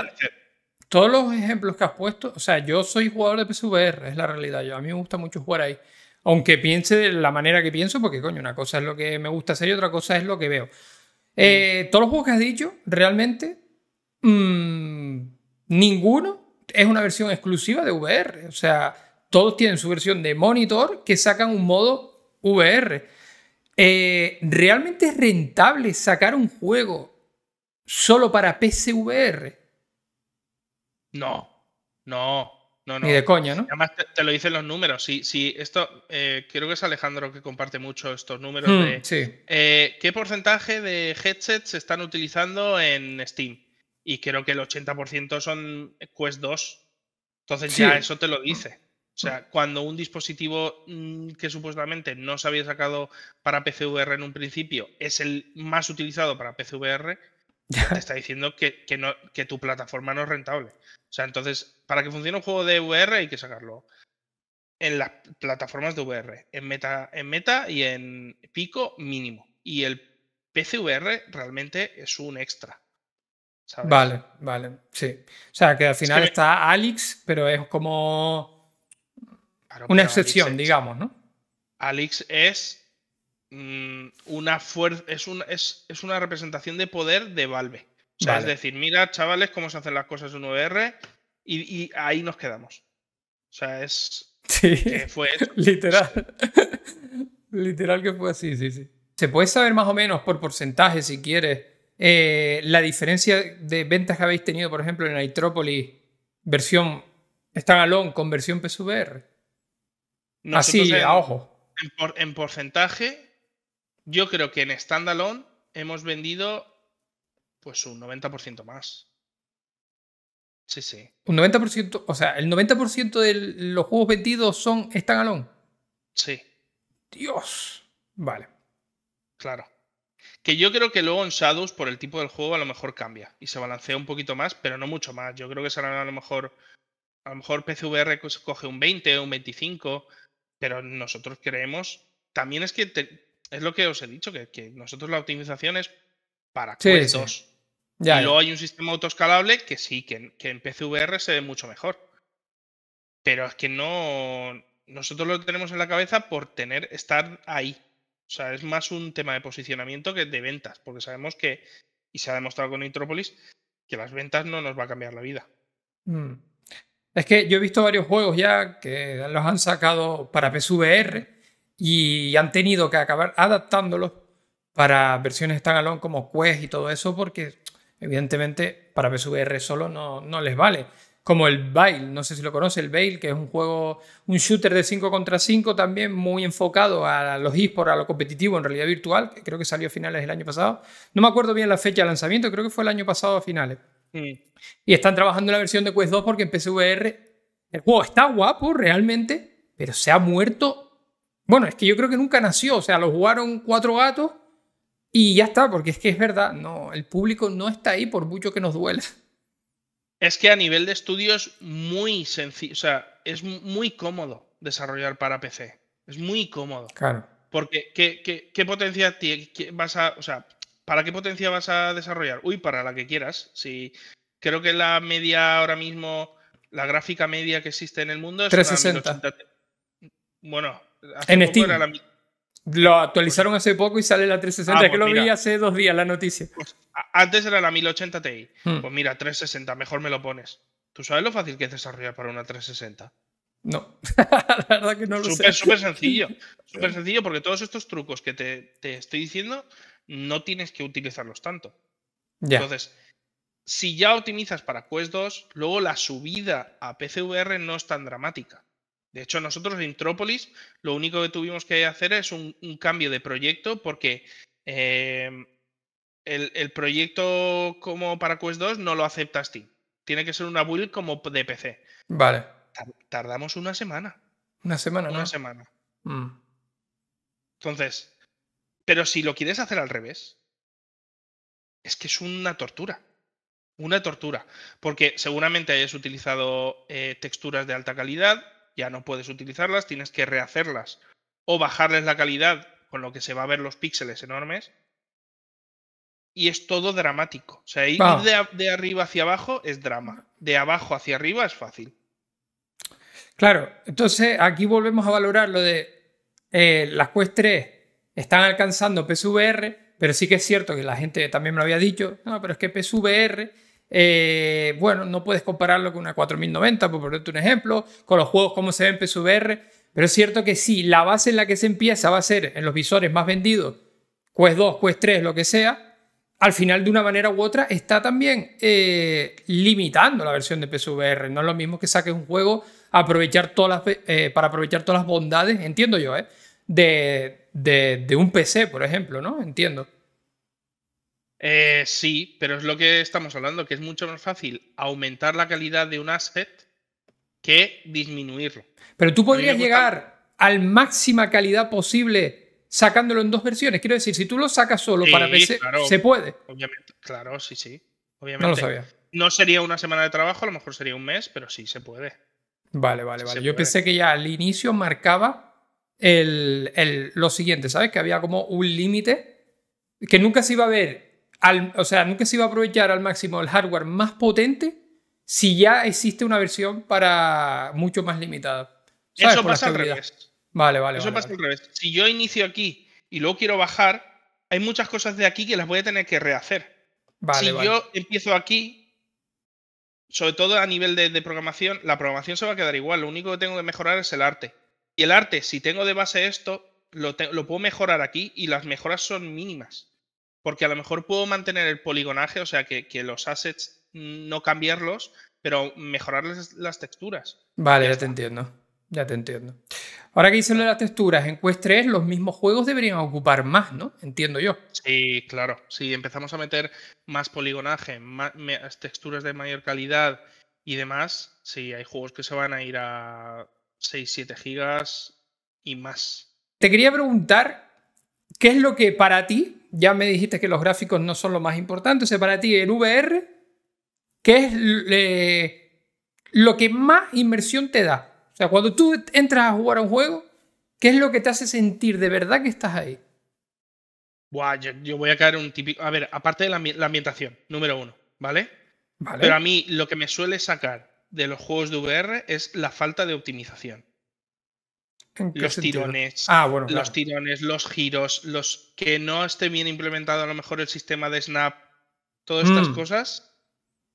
Speaker 1: todos los ejemplos que has puesto, o sea, yo soy jugador de PCVR, es la realidad. Yo, a mí me gusta mucho jugar ahí aunque piense de la manera que pienso, porque coño, una cosa es lo que me gusta hacer y otra cosa es lo que veo. Eh, mm. todos los juegos que has dicho, realmente, mm, ninguno es una versión exclusiva de VR. O sea, todos tienen su versión de monitor que sacan un modo VR. Eh, ¿Realmente es rentable sacar un juego solo para VR?
Speaker 2: No, no, ni de coño, ¿no? Además, te, lo dicen los números. Sí, sí, esto eh, creo que es Alejandro que comparte mucho estos números hmm, sí. Eh, qué porcentaje de headsets se están utilizando en Steam. Y creo que el 80% son Quest 2. Entonces ya eso te lo dice. O sea, cuando un dispositivo mm, que supuestamente no se había sacado para PCVR en un principio es el más utilizado para PCVR, te está diciendo que, no, que tu plataforma no es rentable. O sea, entonces, para que funcione un juego de VR hay que sacarlo en las plataformas de VR, en Meta, en Meta y en Pico mínimo. Y el PC VR realmente es un extra. Vale,
Speaker 1: vale, sí. O sea, que al final está Alex, pero es como una excepción, digamos, ¿no?
Speaker 2: Alex es Mm, una fuerza, es, es, una representación de poder de Valve. O sea, es decir, mira, chavales, cómo se hacen las cosas en VR y, ahí nos quedamos. O sea, es. Sí. Literal.
Speaker 1: Literal que fue así, sí, sí. ¿Se puede saber más o menos por porcentaje, si quieres, eh, la diferencia de ventas que habéis tenido, por ejemplo, en Nitrópolis, versión standalone con versión PSVR? así, a ojo.
Speaker 2: en porcentaje, yo creo que en standalone hemos vendido pues un 90% más. Sí, sí.
Speaker 1: Un 90%, o sea, el 90% de los juegos vendidos son standalone.
Speaker 2: Sí. Dios. Vale. Claro. Que yo creo que luego en Shadows, por el tipo del juego, a lo mejor cambia y se balancea un poquito más, pero no mucho más. Yo creo que será a lo mejor. A lo mejor PCVR coge un 20, o un 25, pero nosotros creemos. También es que es lo que os he dicho, que, nosotros la optimización es para cuentos. Ya, y luego hay un sistema autoescalable que sí, que, en PCVR se ve mucho mejor. Pero es que no. Nosotros lo tenemos en la cabeza por tener, estar ahí. O sea, es más un tema de posicionamiento que de ventas, porque sabemos que, y se ha demostrado con Intropolis, que las ventas no nos va a cambiar la vida.
Speaker 1: Mm. Es que yo he visto varios juegos ya que los han sacado para PSVR y han tenido que acabar adaptándolos para versiones standalone como Quest y todo eso, porque evidentemente para PSVR solo no, no les vale. Como el Bail no sé si lo conoce, el Bail que es un juego, un shooter de 5 contra 5 también muy enfocado a los esports, a lo competitivo en realidad virtual, que creo que salió a finales del año pasado. No me acuerdo bien la fecha de lanzamiento, creo que fue el año pasado a finales. Mm. Y están trabajando en la versión de Quest 2 porque en PSVR el juego está guapo realmente, pero se ha muerto bueno, es que yo creo que nunca nació, o sea, lo jugaron cuatro gatos y ya está, porque es que es verdad, no, el público no está ahí por mucho que nos duele.
Speaker 2: Es que a nivel de estudios es muy sencillo, o sea, es muy cómodo desarrollar para PC. Es muy cómodo. Claro. Porque, ¿qué, potencia vas a, o sea, para qué potencia vas a desarrollar? Uy, para la que quieras. Si creo que la media ahora mismo, la gráfica media que existe en el mundo es 360. bueno, en
Speaker 1: Lo actualizaron hace poco y sale la 360. Yo ah, que pues lo vi hace dos días la noticia. Pues,
Speaker 2: antes era la 1080 Ti. Hmm. Pues mira, 360, mejor me lo pones. ¿Tú sabes lo fácil que es desarrollar para una 360? No, la verdad que no lo sé. Súper sencillo. Súper sencillo porque todos estos trucos que te, te, estoy diciendo no tienes que utilizarlos tanto. Entonces, si ya optimizas para Quest 2, luego la subida a PCVR no es tan dramática. De hecho, nosotros en Intrópolis lo único que tuvimos que hacer es un, cambio de proyecto porque em, el, proyecto como para Quest 2 no lo acepta Steam. Tiene que ser una build como de PC. Vale. Tardamos una semana. Una semana, Una semana. Mm. Entonces, pero si lo quieres hacer al revés, es que es una tortura. Una tortura. Porque seguramente hayas utilizado eh, texturas de alta calidad, ya no puedes utilizarlas, tienes que rehacerlas o bajarles la calidad, con lo que se va a ver los píxeles enormes. Y es todo dramático. O sea, ir de, arriba hacia abajo es drama. De abajo hacia arriba es fácil.
Speaker 1: Claro, entonces aquí volvemos a valorar lo de eh, las Quest 3 están alcanzando PSVR, pero sí que es cierto que la gente también me lo había dicho, no, pero es que PSVR eh, bueno, no puedes compararlo con una 4090, por ponerte un ejemplo, con los juegos como se en PSVR, pero es cierto que sí, la base en la que se empieza va a ser en los visores más vendidos, Quest 2, Quest 3, lo que sea, al final de una manera u otra está también eh, limitando la versión de PSVR. No es lo mismo que saques un juego aprovechar todas eh, para aprovechar todas las bondades, entiendo yo, de, de un PC, por ejemplo, ¿no? Entiendo.
Speaker 2: Eh, sí, pero es lo que estamos hablando, que es mucho más fácil aumentar la calidad de un asset que disminuirlo.
Speaker 1: Pero tú podrías llegar al máxima calidad posible sacándolo en dos versiones. Quiero decir, si tú lo sacas solo para PC, se puede.
Speaker 2: Obviamente, claro, sí, sí. Obviamente. No lo sabía. No sería una semana de trabajo, a lo mejor sería un mes, pero sí se puede. Vale, vale, vale. Yo pensé
Speaker 1: que ya al inicio marcaba el, lo siguiente, ¿sabes? Que había como un límite que nunca se iba a ver o sea, nunca se iba a aprovechar al máximo el hardware más potente si ya existe una versión para mucho más limitada. Eso pasa al
Speaker 2: revés. Vale, vale. Eso pasa al revés. Si yo inicio aquí y luego quiero bajar, hay muchas cosas de aquí que las voy a tener que rehacer. Vale, si yo empiezo aquí, sobre todo a nivel de, programación, la programación se va a quedar igual. Lo único que tengo que mejorar es el arte. Y el arte, si tengo de base esto, lo, puedo mejorar aquí y las mejoras son mínimas porque a lo mejor puedo mantener el poligonaje, o sea, que, los assets mm, no cambiarlos, pero mejorarles las, texturas.
Speaker 1: Vale, ya, te entiendo. Ya te entiendo. Ahora que dicen las texturas, en Quest 3 los mismos juegos deberían ocupar más, ¿no?
Speaker 2: Entiendo yo. Sí, claro. Si empezamos a meter más poligonaje, más texturas de mayor calidad y demás, sí, hay juegos que se van a ir a 6, 7 gigas y más.
Speaker 1: Te quería preguntar, ¿qué es lo que para ti ya me dijiste que los gráficos no son lo más importante. O sea, para ti, el VR, ¿qué es eh, lo que más inmersión te da? O sea, cuando tú entras a jugar a un juego, ¿qué es lo que te hace sentir de verdad que estás ahí?
Speaker 2: Buah, yo, voy a caer un típico. A ver, aparte de la, ambientación, número uno, ¿vale? ¿vale? Pero a mí lo que me suele sacar de los juegos de VR es la falta de optimización
Speaker 1: los tirones, ah, los
Speaker 2: tirones, los giros, los que no esté bien implementado a lo mejor el sistema de snap, todas estas mm. cosas,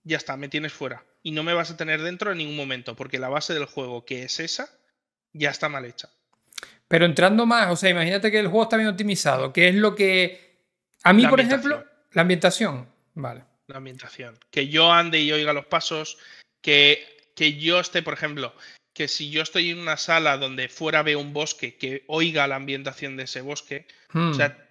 Speaker 2: ya está, me tienes fuera. Y no me vas a tener dentro en ningún momento, porque la base del juego, que es esa, ya está mal hecha.
Speaker 1: Pero entrando más, o sea, imagínate que el juego está bien
Speaker 2: optimizado, que es lo que... A mí, por ejemplo,
Speaker 1: la ambientación.
Speaker 2: Vale. La ambientación. Que yo ande y oiga los pasos, que, que yo esté, por ejemplo, que si yo estoy en una sala donde fuera veo un bosque, que oiga la ambientación de ese bosque. O hmm. sea,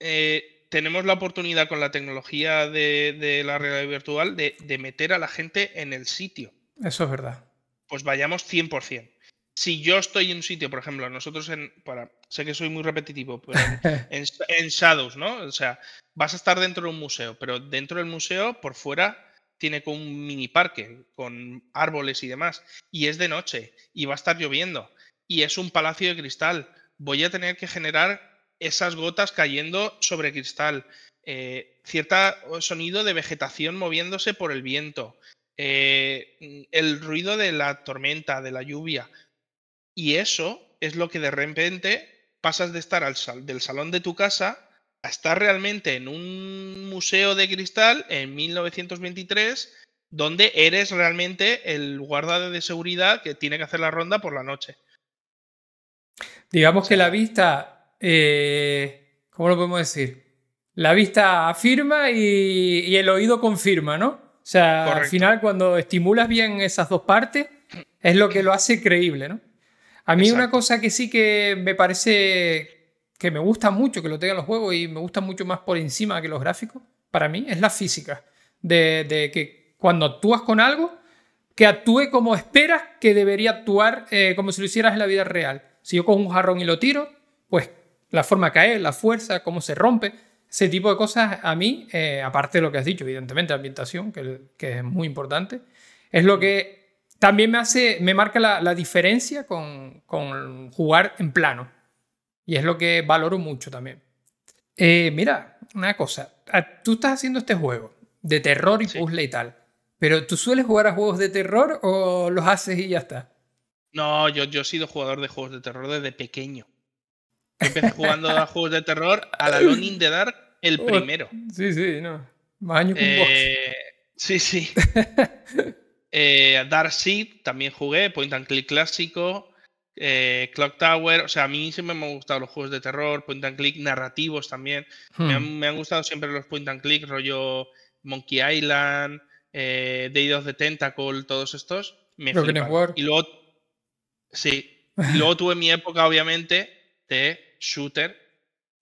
Speaker 2: eh, tenemos la oportunidad con la tecnología de, la realidad virtual de, meter a la gente en el sitio.
Speaker 1: Eso es verdad.
Speaker 2: Pues vayamos 100%. Si yo estoy en un sitio, por ejemplo, nosotros en. sé que soy muy repetitivo, pero en Shadows, ¿no? O sea, vas a estar dentro de un museo, pero dentro del museo, por fuera, tiene como un mini parque con árboles y demás, y es de noche y va a estar lloviendo y es un palacio de cristal, voy a tener que generar esas gotas cayendo sobre cristal, eh, cierto sonido de vegetación moviéndose por el viento, eh, mm, el ruido de la tormenta, de la lluvia. Y eso es lo que de repente pasas de estar al sal del salón de tu casa a estar realmente en un museo de cristal en 1923, donde eres realmente el guarda de seguridad que tiene que hacer la ronda por la noche.
Speaker 1: Digamos que la vista, eh, ¿cómo lo podemos decir? La vista afirma y, el oído confirma, ¿no? O sea, al final cuando estimulas bien esas dos partes, es lo que lo hace creíble, ¿no? A mí una cosa que sí que me parece que me gusta mucho que lo tengan los juegos y me gusta mucho más por encima que los gráficos, para mí es la física. De, que cuando actúas con algo, que actúe como esperas que debería actuar, eh, como si lo hicieras en la vida real. Si yo cojo un jarrón y lo tiro, pues la forma cae, la fuerza, cómo se rompe, ese tipo de cosas a mí, eh, aparte de lo que has dicho, evidentemente, ambientación, que, que, es muy importante, es lo que también me hace, me marca la, diferencia con, con jugar en plano y es lo que valoro mucho también. Eh, mira, una cosa. Tú estás haciendo este juego de terror y puzzle y tal. Pero ¿tú sueles jugar a juegos de terror o los haces y ya está?
Speaker 2: No, yo, yo he sido jugador de juegos de terror desde pequeño. Empecé jugando a juegos de terror a la Lonin de Dark, el primero. Sí, sí, no.
Speaker 1: Más años que un eh, Sí, sí.
Speaker 2: Eh, Dark Seed también jugué, Point and Click clásico. Eh, Clock Tower, o sea, a mí siempre me han gustado los juegos de terror, point and click, narrativos también. Me, hmm. han, gustado siempre los point and click, rollo Monkey Island, eh, Day of the Tentacle, todos estos. Me y luego, sí, luego tuve mi época, obviamente, de shooter,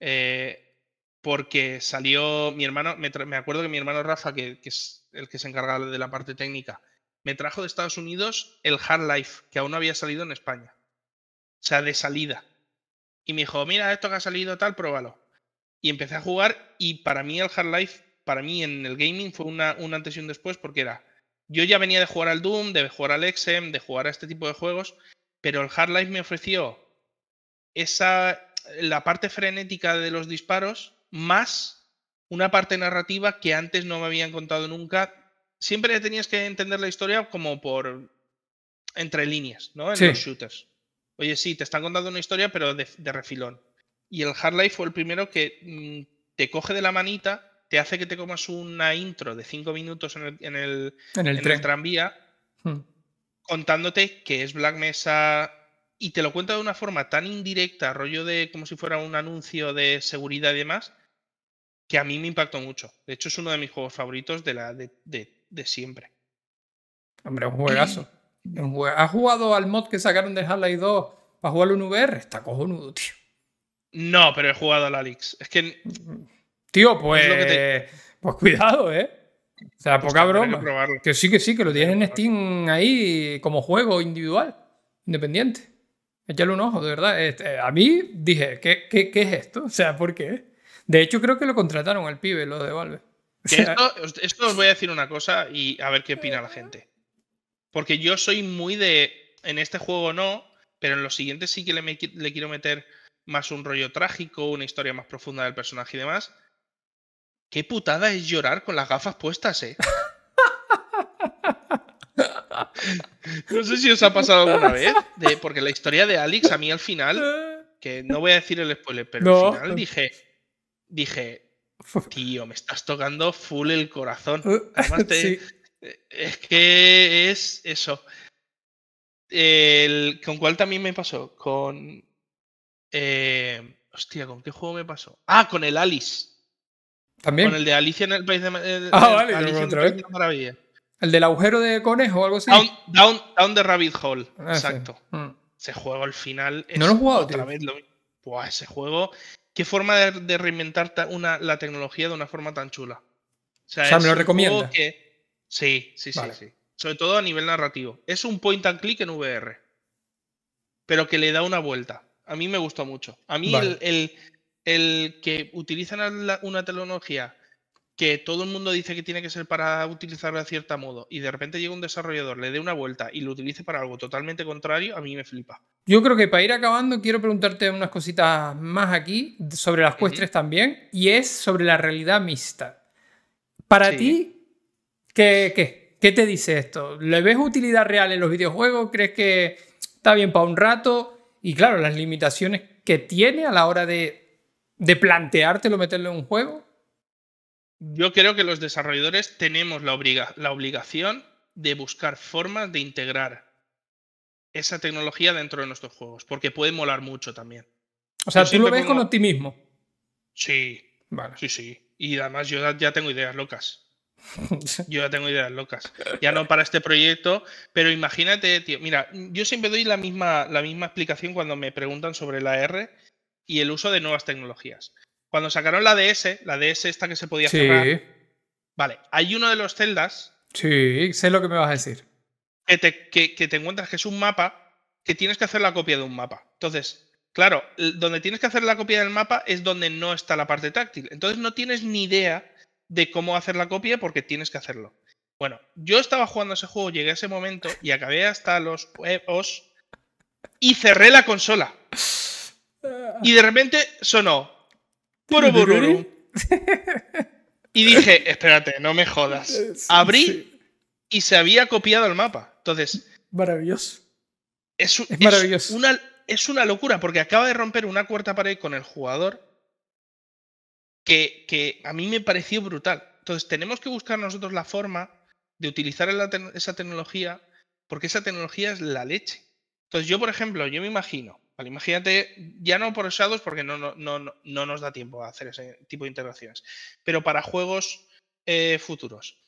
Speaker 2: eh, porque salió mi hermano, me, acuerdo que mi hermano Rafa, que, que es el que se encarga de la parte técnica, me trajo de Estados Unidos el Hard Life, que aún no había salido en España. O sea, de salida. Y me dijo, mira, esto que ha salido tal, pruébalo. Y empecé a jugar y para mí el Hard life para mí en el gaming fue una, un antes y un después porque era, yo ya venía de jugar al Doom, de jugar al Exem, de jugar a este tipo de juegos, pero el Hard life me ofreció esa, la parte frenética de los disparos más una parte narrativa que antes no me habían contado nunca. Siempre tenías que entender la historia como por entre líneas, ¿no? En los shooters. Oye, sí, te están contando una historia, pero de, refilón. Y el Hard Life fue el primero que mm, te coge de la manita, te hace que te comas una intro de cinco minutos en el, tranvía, hmm. contándote que es Black Mesa y te lo cuenta de una forma tan indirecta, rollo de como si fuera un anuncio de seguridad y demás, que a mí me impactó mucho. De hecho, es uno de mis juegos favoritos de, la, de siempre.
Speaker 1: Hombre, un juegazo. ¿Has jugado al mod que sacaron de Half-Life 2 para jugarlo en VR? Está cojonudo, tío.
Speaker 2: No, pero he jugado al la Es que.
Speaker 1: Tío, pues. Pues cuidado, ¿eh? O sea, pues poca broma. Que, sí, que sí, que lo tienes en Steam ahí como juego individual, independiente. Échale un ojo, de verdad. Este, a mí dije, ¿qué, es esto? O sea, ¿por qué? De hecho, creo que lo contrataron al pibe, lo de Valve.
Speaker 2: esto os voy a decir una cosa y a ver qué opina la gente. Porque yo soy muy de. En este juego no, pero en los siguientes sí que le, quiero meter más un rollo trágico, una historia más profunda del personaje y demás. Qué putada es llorar con las gafas puestas, eh. No sé si os ha pasado alguna vez, porque la historia de Alex a mí al final, que no voy a decir el spoiler, pero al final dije, dije, tío, me estás tocando full el corazón. Además, te, es que es eso. ¿Con cuál también me pasó? Con. Eh, hostia, ¿con qué juego me pasó? Ah, con el Alice. ¿También? Con el de Alicia en el País de, eh, ah, vale, Alicia el Maravilla. ¿El del agujero de conejo o algo así? Down, down, the Rabbit Hole. Ah, exacto. se mm. Ese juego al final. no lo he jugado, otra tío. ese juego. Qué forma de, reinventar la tecnología de una forma tan chula. O sea, me lo recomiendo Sí, sí, sí, sí. Sobre todo a nivel narrativo. Es un point and click en VR. Pero que le da una vuelta. A mí me gustó mucho. A mí el, que utilizan una tecnología que todo el mundo dice que tiene que ser para utilizarla de cierto modo y de repente llega un desarrollador, le dé una vuelta y lo utilice para algo totalmente contrario, a mí me flipa.
Speaker 1: Yo creo que para ir acabando quiero preguntarte unas cositas más aquí sobre las cuestres también y es sobre la realidad mixta. Para ti, ¿Qué, te dice esto? ¿Le ves utilidad real en los videojuegos? ¿Crees que está bien para un rato? Y claro, las limitaciones que tiene a la hora de, de planteártelo, meterlo en un juego.
Speaker 2: Yo creo que los desarrolladores tenemos la, obligación de buscar formas de integrar esa tecnología dentro de nuestros juegos, porque puede molar mucho también. O sea, tú lo ves con optimismo. Sí, vale. sí, sí. Y además yo ya tengo ideas locas. Yo ya tengo ideas locas. Ya no para este proyecto, pero imagínate, tío. Mira, yo siempre doy la misma, la misma explicación cuando me preguntan sobre la R y el uso de nuevas tecnologías. Cuando sacaron la DS, la DS esta que se podía sí. cerrar. Vale, hay uno de los celdas.
Speaker 1: Sí, sé lo que me vas a decir.
Speaker 2: Que que te encuentras que es un mapa que tienes que hacer la copia de un mapa. Entonces, claro, donde tienes que hacer la copia del mapa es donde no está la parte táctil. Entonces no tienes ni idea de cómo hacer la copia porque tienes que hacerlo. Bueno, yo estaba jugando ese juego, llegué a ese momento y acabé hasta los huevos y cerré la consola. Ah. Y de repente sonó. Y dije, espérate, no me jodas. Eh, Abrí y se había copiado el mapa. Entonces. Maravilloso. Es, Una, es una locura porque acaba de romper una cuarta pared con el jugador que, a mí me pareció brutal. Entonces, tenemos que buscar nosotros la forma de utilizar esa tecnología, porque esa tecnología es la leche. Entonces, yo, por ejemplo, yo me imagino, imagínate, ya no por Shadows, porque no, no, no, no nos da tiempo a hacer ese tipo de interacciones. pero para juegos eh, futuros,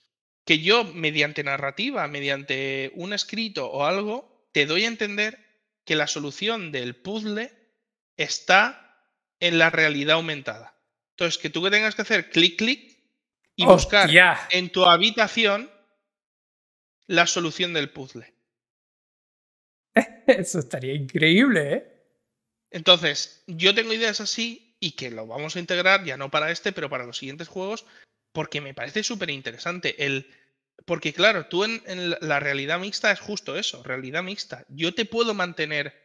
Speaker 2: que yo, mediante narrativa, mediante un escrito o algo, te doy a entender que la solución del puzzle está en la realidad aumentada. Entonces, que tú que tengas que hacer clic, clic y buscar en tu habitación la solución del puzzle. Eso estaría increíble, ¿eh? Entonces, yo tengo ideas así y que lo vamos a integrar, ya no para este, pero para los siguientes juegos, porque me parece súper interesante. El... Porque claro, tú en la realidad mixta es justo eso, realidad mixta. Yo te puedo mantener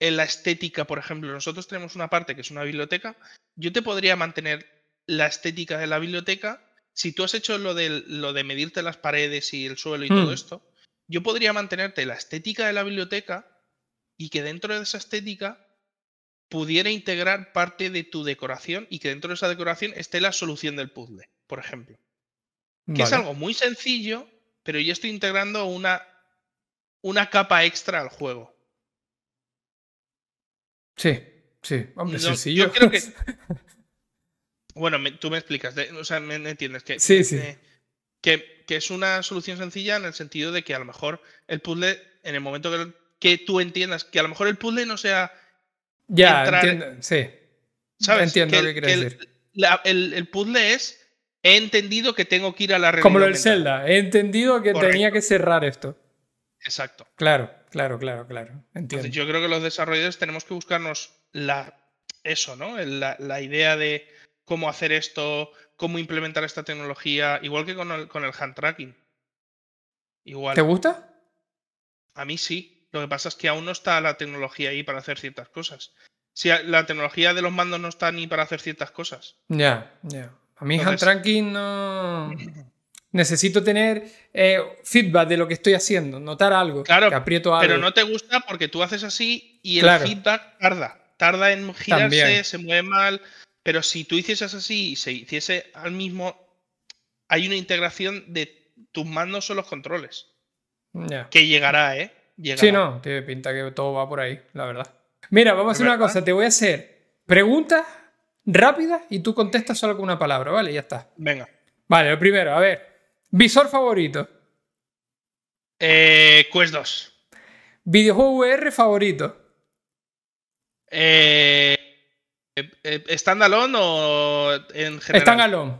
Speaker 2: en la estética, por ejemplo, nosotros tenemos una parte que es una biblioteca, yo te podría mantener la estética de la biblioteca. Si tú has hecho lo de, lo de medirte las paredes y el suelo y todo hmm. esto, yo podría mantenerte la estética de la biblioteca y que dentro de esa estética pudiera integrar parte de tu decoración y que dentro de esa decoración esté la solución del puzzle, por ejemplo. Que es algo muy sencillo, pero yo estoy integrando una, una capa extra al juego.
Speaker 1: Sí, sí, hombre, yo, sencillo. creo que.
Speaker 2: bueno, tú me explicas, o sea, me, entiendes que. que, es una solución sencilla en el sentido de que a lo mejor el puzzle, en el momento que, tú entiendas, que a lo mejor el puzzle no sea.
Speaker 1: Ya, sí.
Speaker 2: ¿Sabes? Entiendo lo que quieres decir. el, puzzle es he entendido que tengo que ir a la Como lo del Zelda,
Speaker 1: he entendido que tenía que cerrar esto. Exacto. Claro claro, claro, claro. Entiendo.
Speaker 2: yo creo que los desarrolladores tenemos que buscarnos la, eso, ¿no? La, la idea de cómo hacer esto, cómo implementar esta tecnología, igual que con el, con el hand tracking. Igual. ¿Te gusta? A mí sí. Lo que pasa es que aún no está la tecnología ahí para hacer ciertas cosas. Si la tecnología de los mandos no está ni para hacer ciertas cosas.
Speaker 1: Ya, ya. A mí hand tracking no. Necesito tener eh, feedback de lo que estoy haciendo, notar algo, claro, que aprieto algo. Pero no
Speaker 2: te gusta porque tú haces así y el feedback tarda. Tarda en girarse, se mueve mal. Pero si tú hicieses así y se hiciese al mismo, hay una integración de tus manos o los controles. Que llegará, ¿eh? Sí, no, tiene pinta que todo va por ahí, la verdad.
Speaker 1: Mira, vamos a hacer una cosa. Te voy a hacer preguntas rápidas y tú contestas solo con una palabra, ¿vale? Ya está. Venga. Vale, lo primero, a ver. Visor favorito. Eh,
Speaker 2: Quest 2. Videojuego VR favorito. Eh, eh, eh, ¿Standalone o en general? Standalone.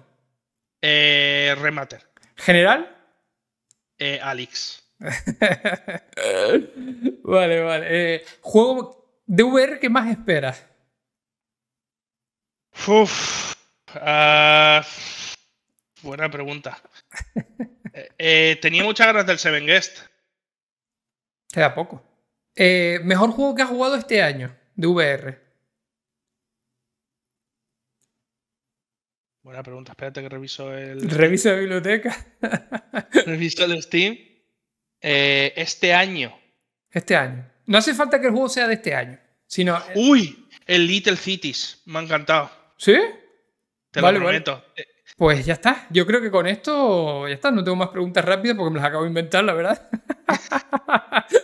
Speaker 2: Eh, remater. ¿General? Eh, Alex. vale, vale. Eh,
Speaker 1: ¿Juego de VR que más esperas?
Speaker 2: Uf. Ah, Buena pregunta. Eh, eh, tenía muchas ganas del Seven Guest.
Speaker 1: da poco. Eh, mejor juego que has jugado este año de VR.
Speaker 2: Buena pregunta. Espérate que reviso el. Reviso la biblioteca. reviso el Steam. este año.
Speaker 1: Este año. No hace falta que el juego sea de este año. Sino. ¡Uy! El Little Cities. Me ha encantado. ¿Sí?
Speaker 2: Te lo prometo. Pues ya
Speaker 1: está. Yo creo que con esto ya está. No tengo más preguntas rápidas porque me las acabo de inventar, la verdad.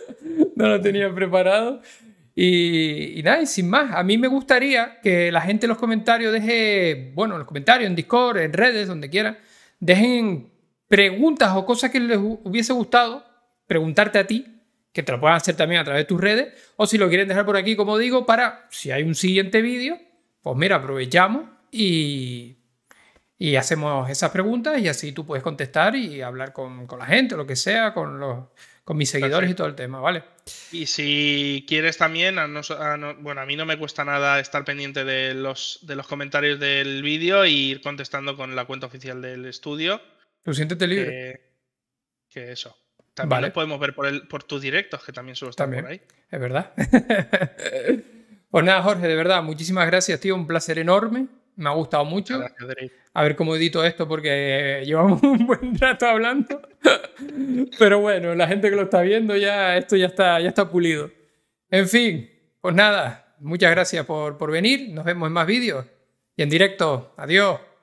Speaker 1: no lo tenía preparado. Y, y, nada, y sin más, a mí me gustaría que la gente en los comentarios deje, bueno, en los comentarios, en Discord, en redes, donde quieran, dejen preguntas o cosas que les hubiese gustado preguntarte a ti, que te lo puedan hacer también a través de tus redes, o si lo quieren dejar por aquí, como digo, para si hay un siguiente vídeo, pues mira, aprovechamos y y hacemos esas preguntas y así tú puedes contestar y hablar con, la gente, lo que sea, con, los, con mis seguidores y todo el tema,
Speaker 2: ¿vale? Y si quieres también, a bueno, a mí no me cuesta nada estar pendiente de los, de los comentarios del vídeo e ir contestando con la cuenta oficial del estudio. Tú siéntete libre. Que, eso. También lo podemos ver por, el, por tus directos, que también suelo estar por ahí.
Speaker 1: Es verdad. pues nada, Jorge, de verdad, muchísimas gracias, tío. Un placer enorme me ha gustado mucho. a ver cómo edito esto porque eh, llevamos un buen rato hablando. Pero bueno, la gente que lo está viendo ya, esto ya está, ya está pulido. En fin, pues nada, muchas gracias por, por venir. Nos vemos en más vídeos y en directo. Adiós.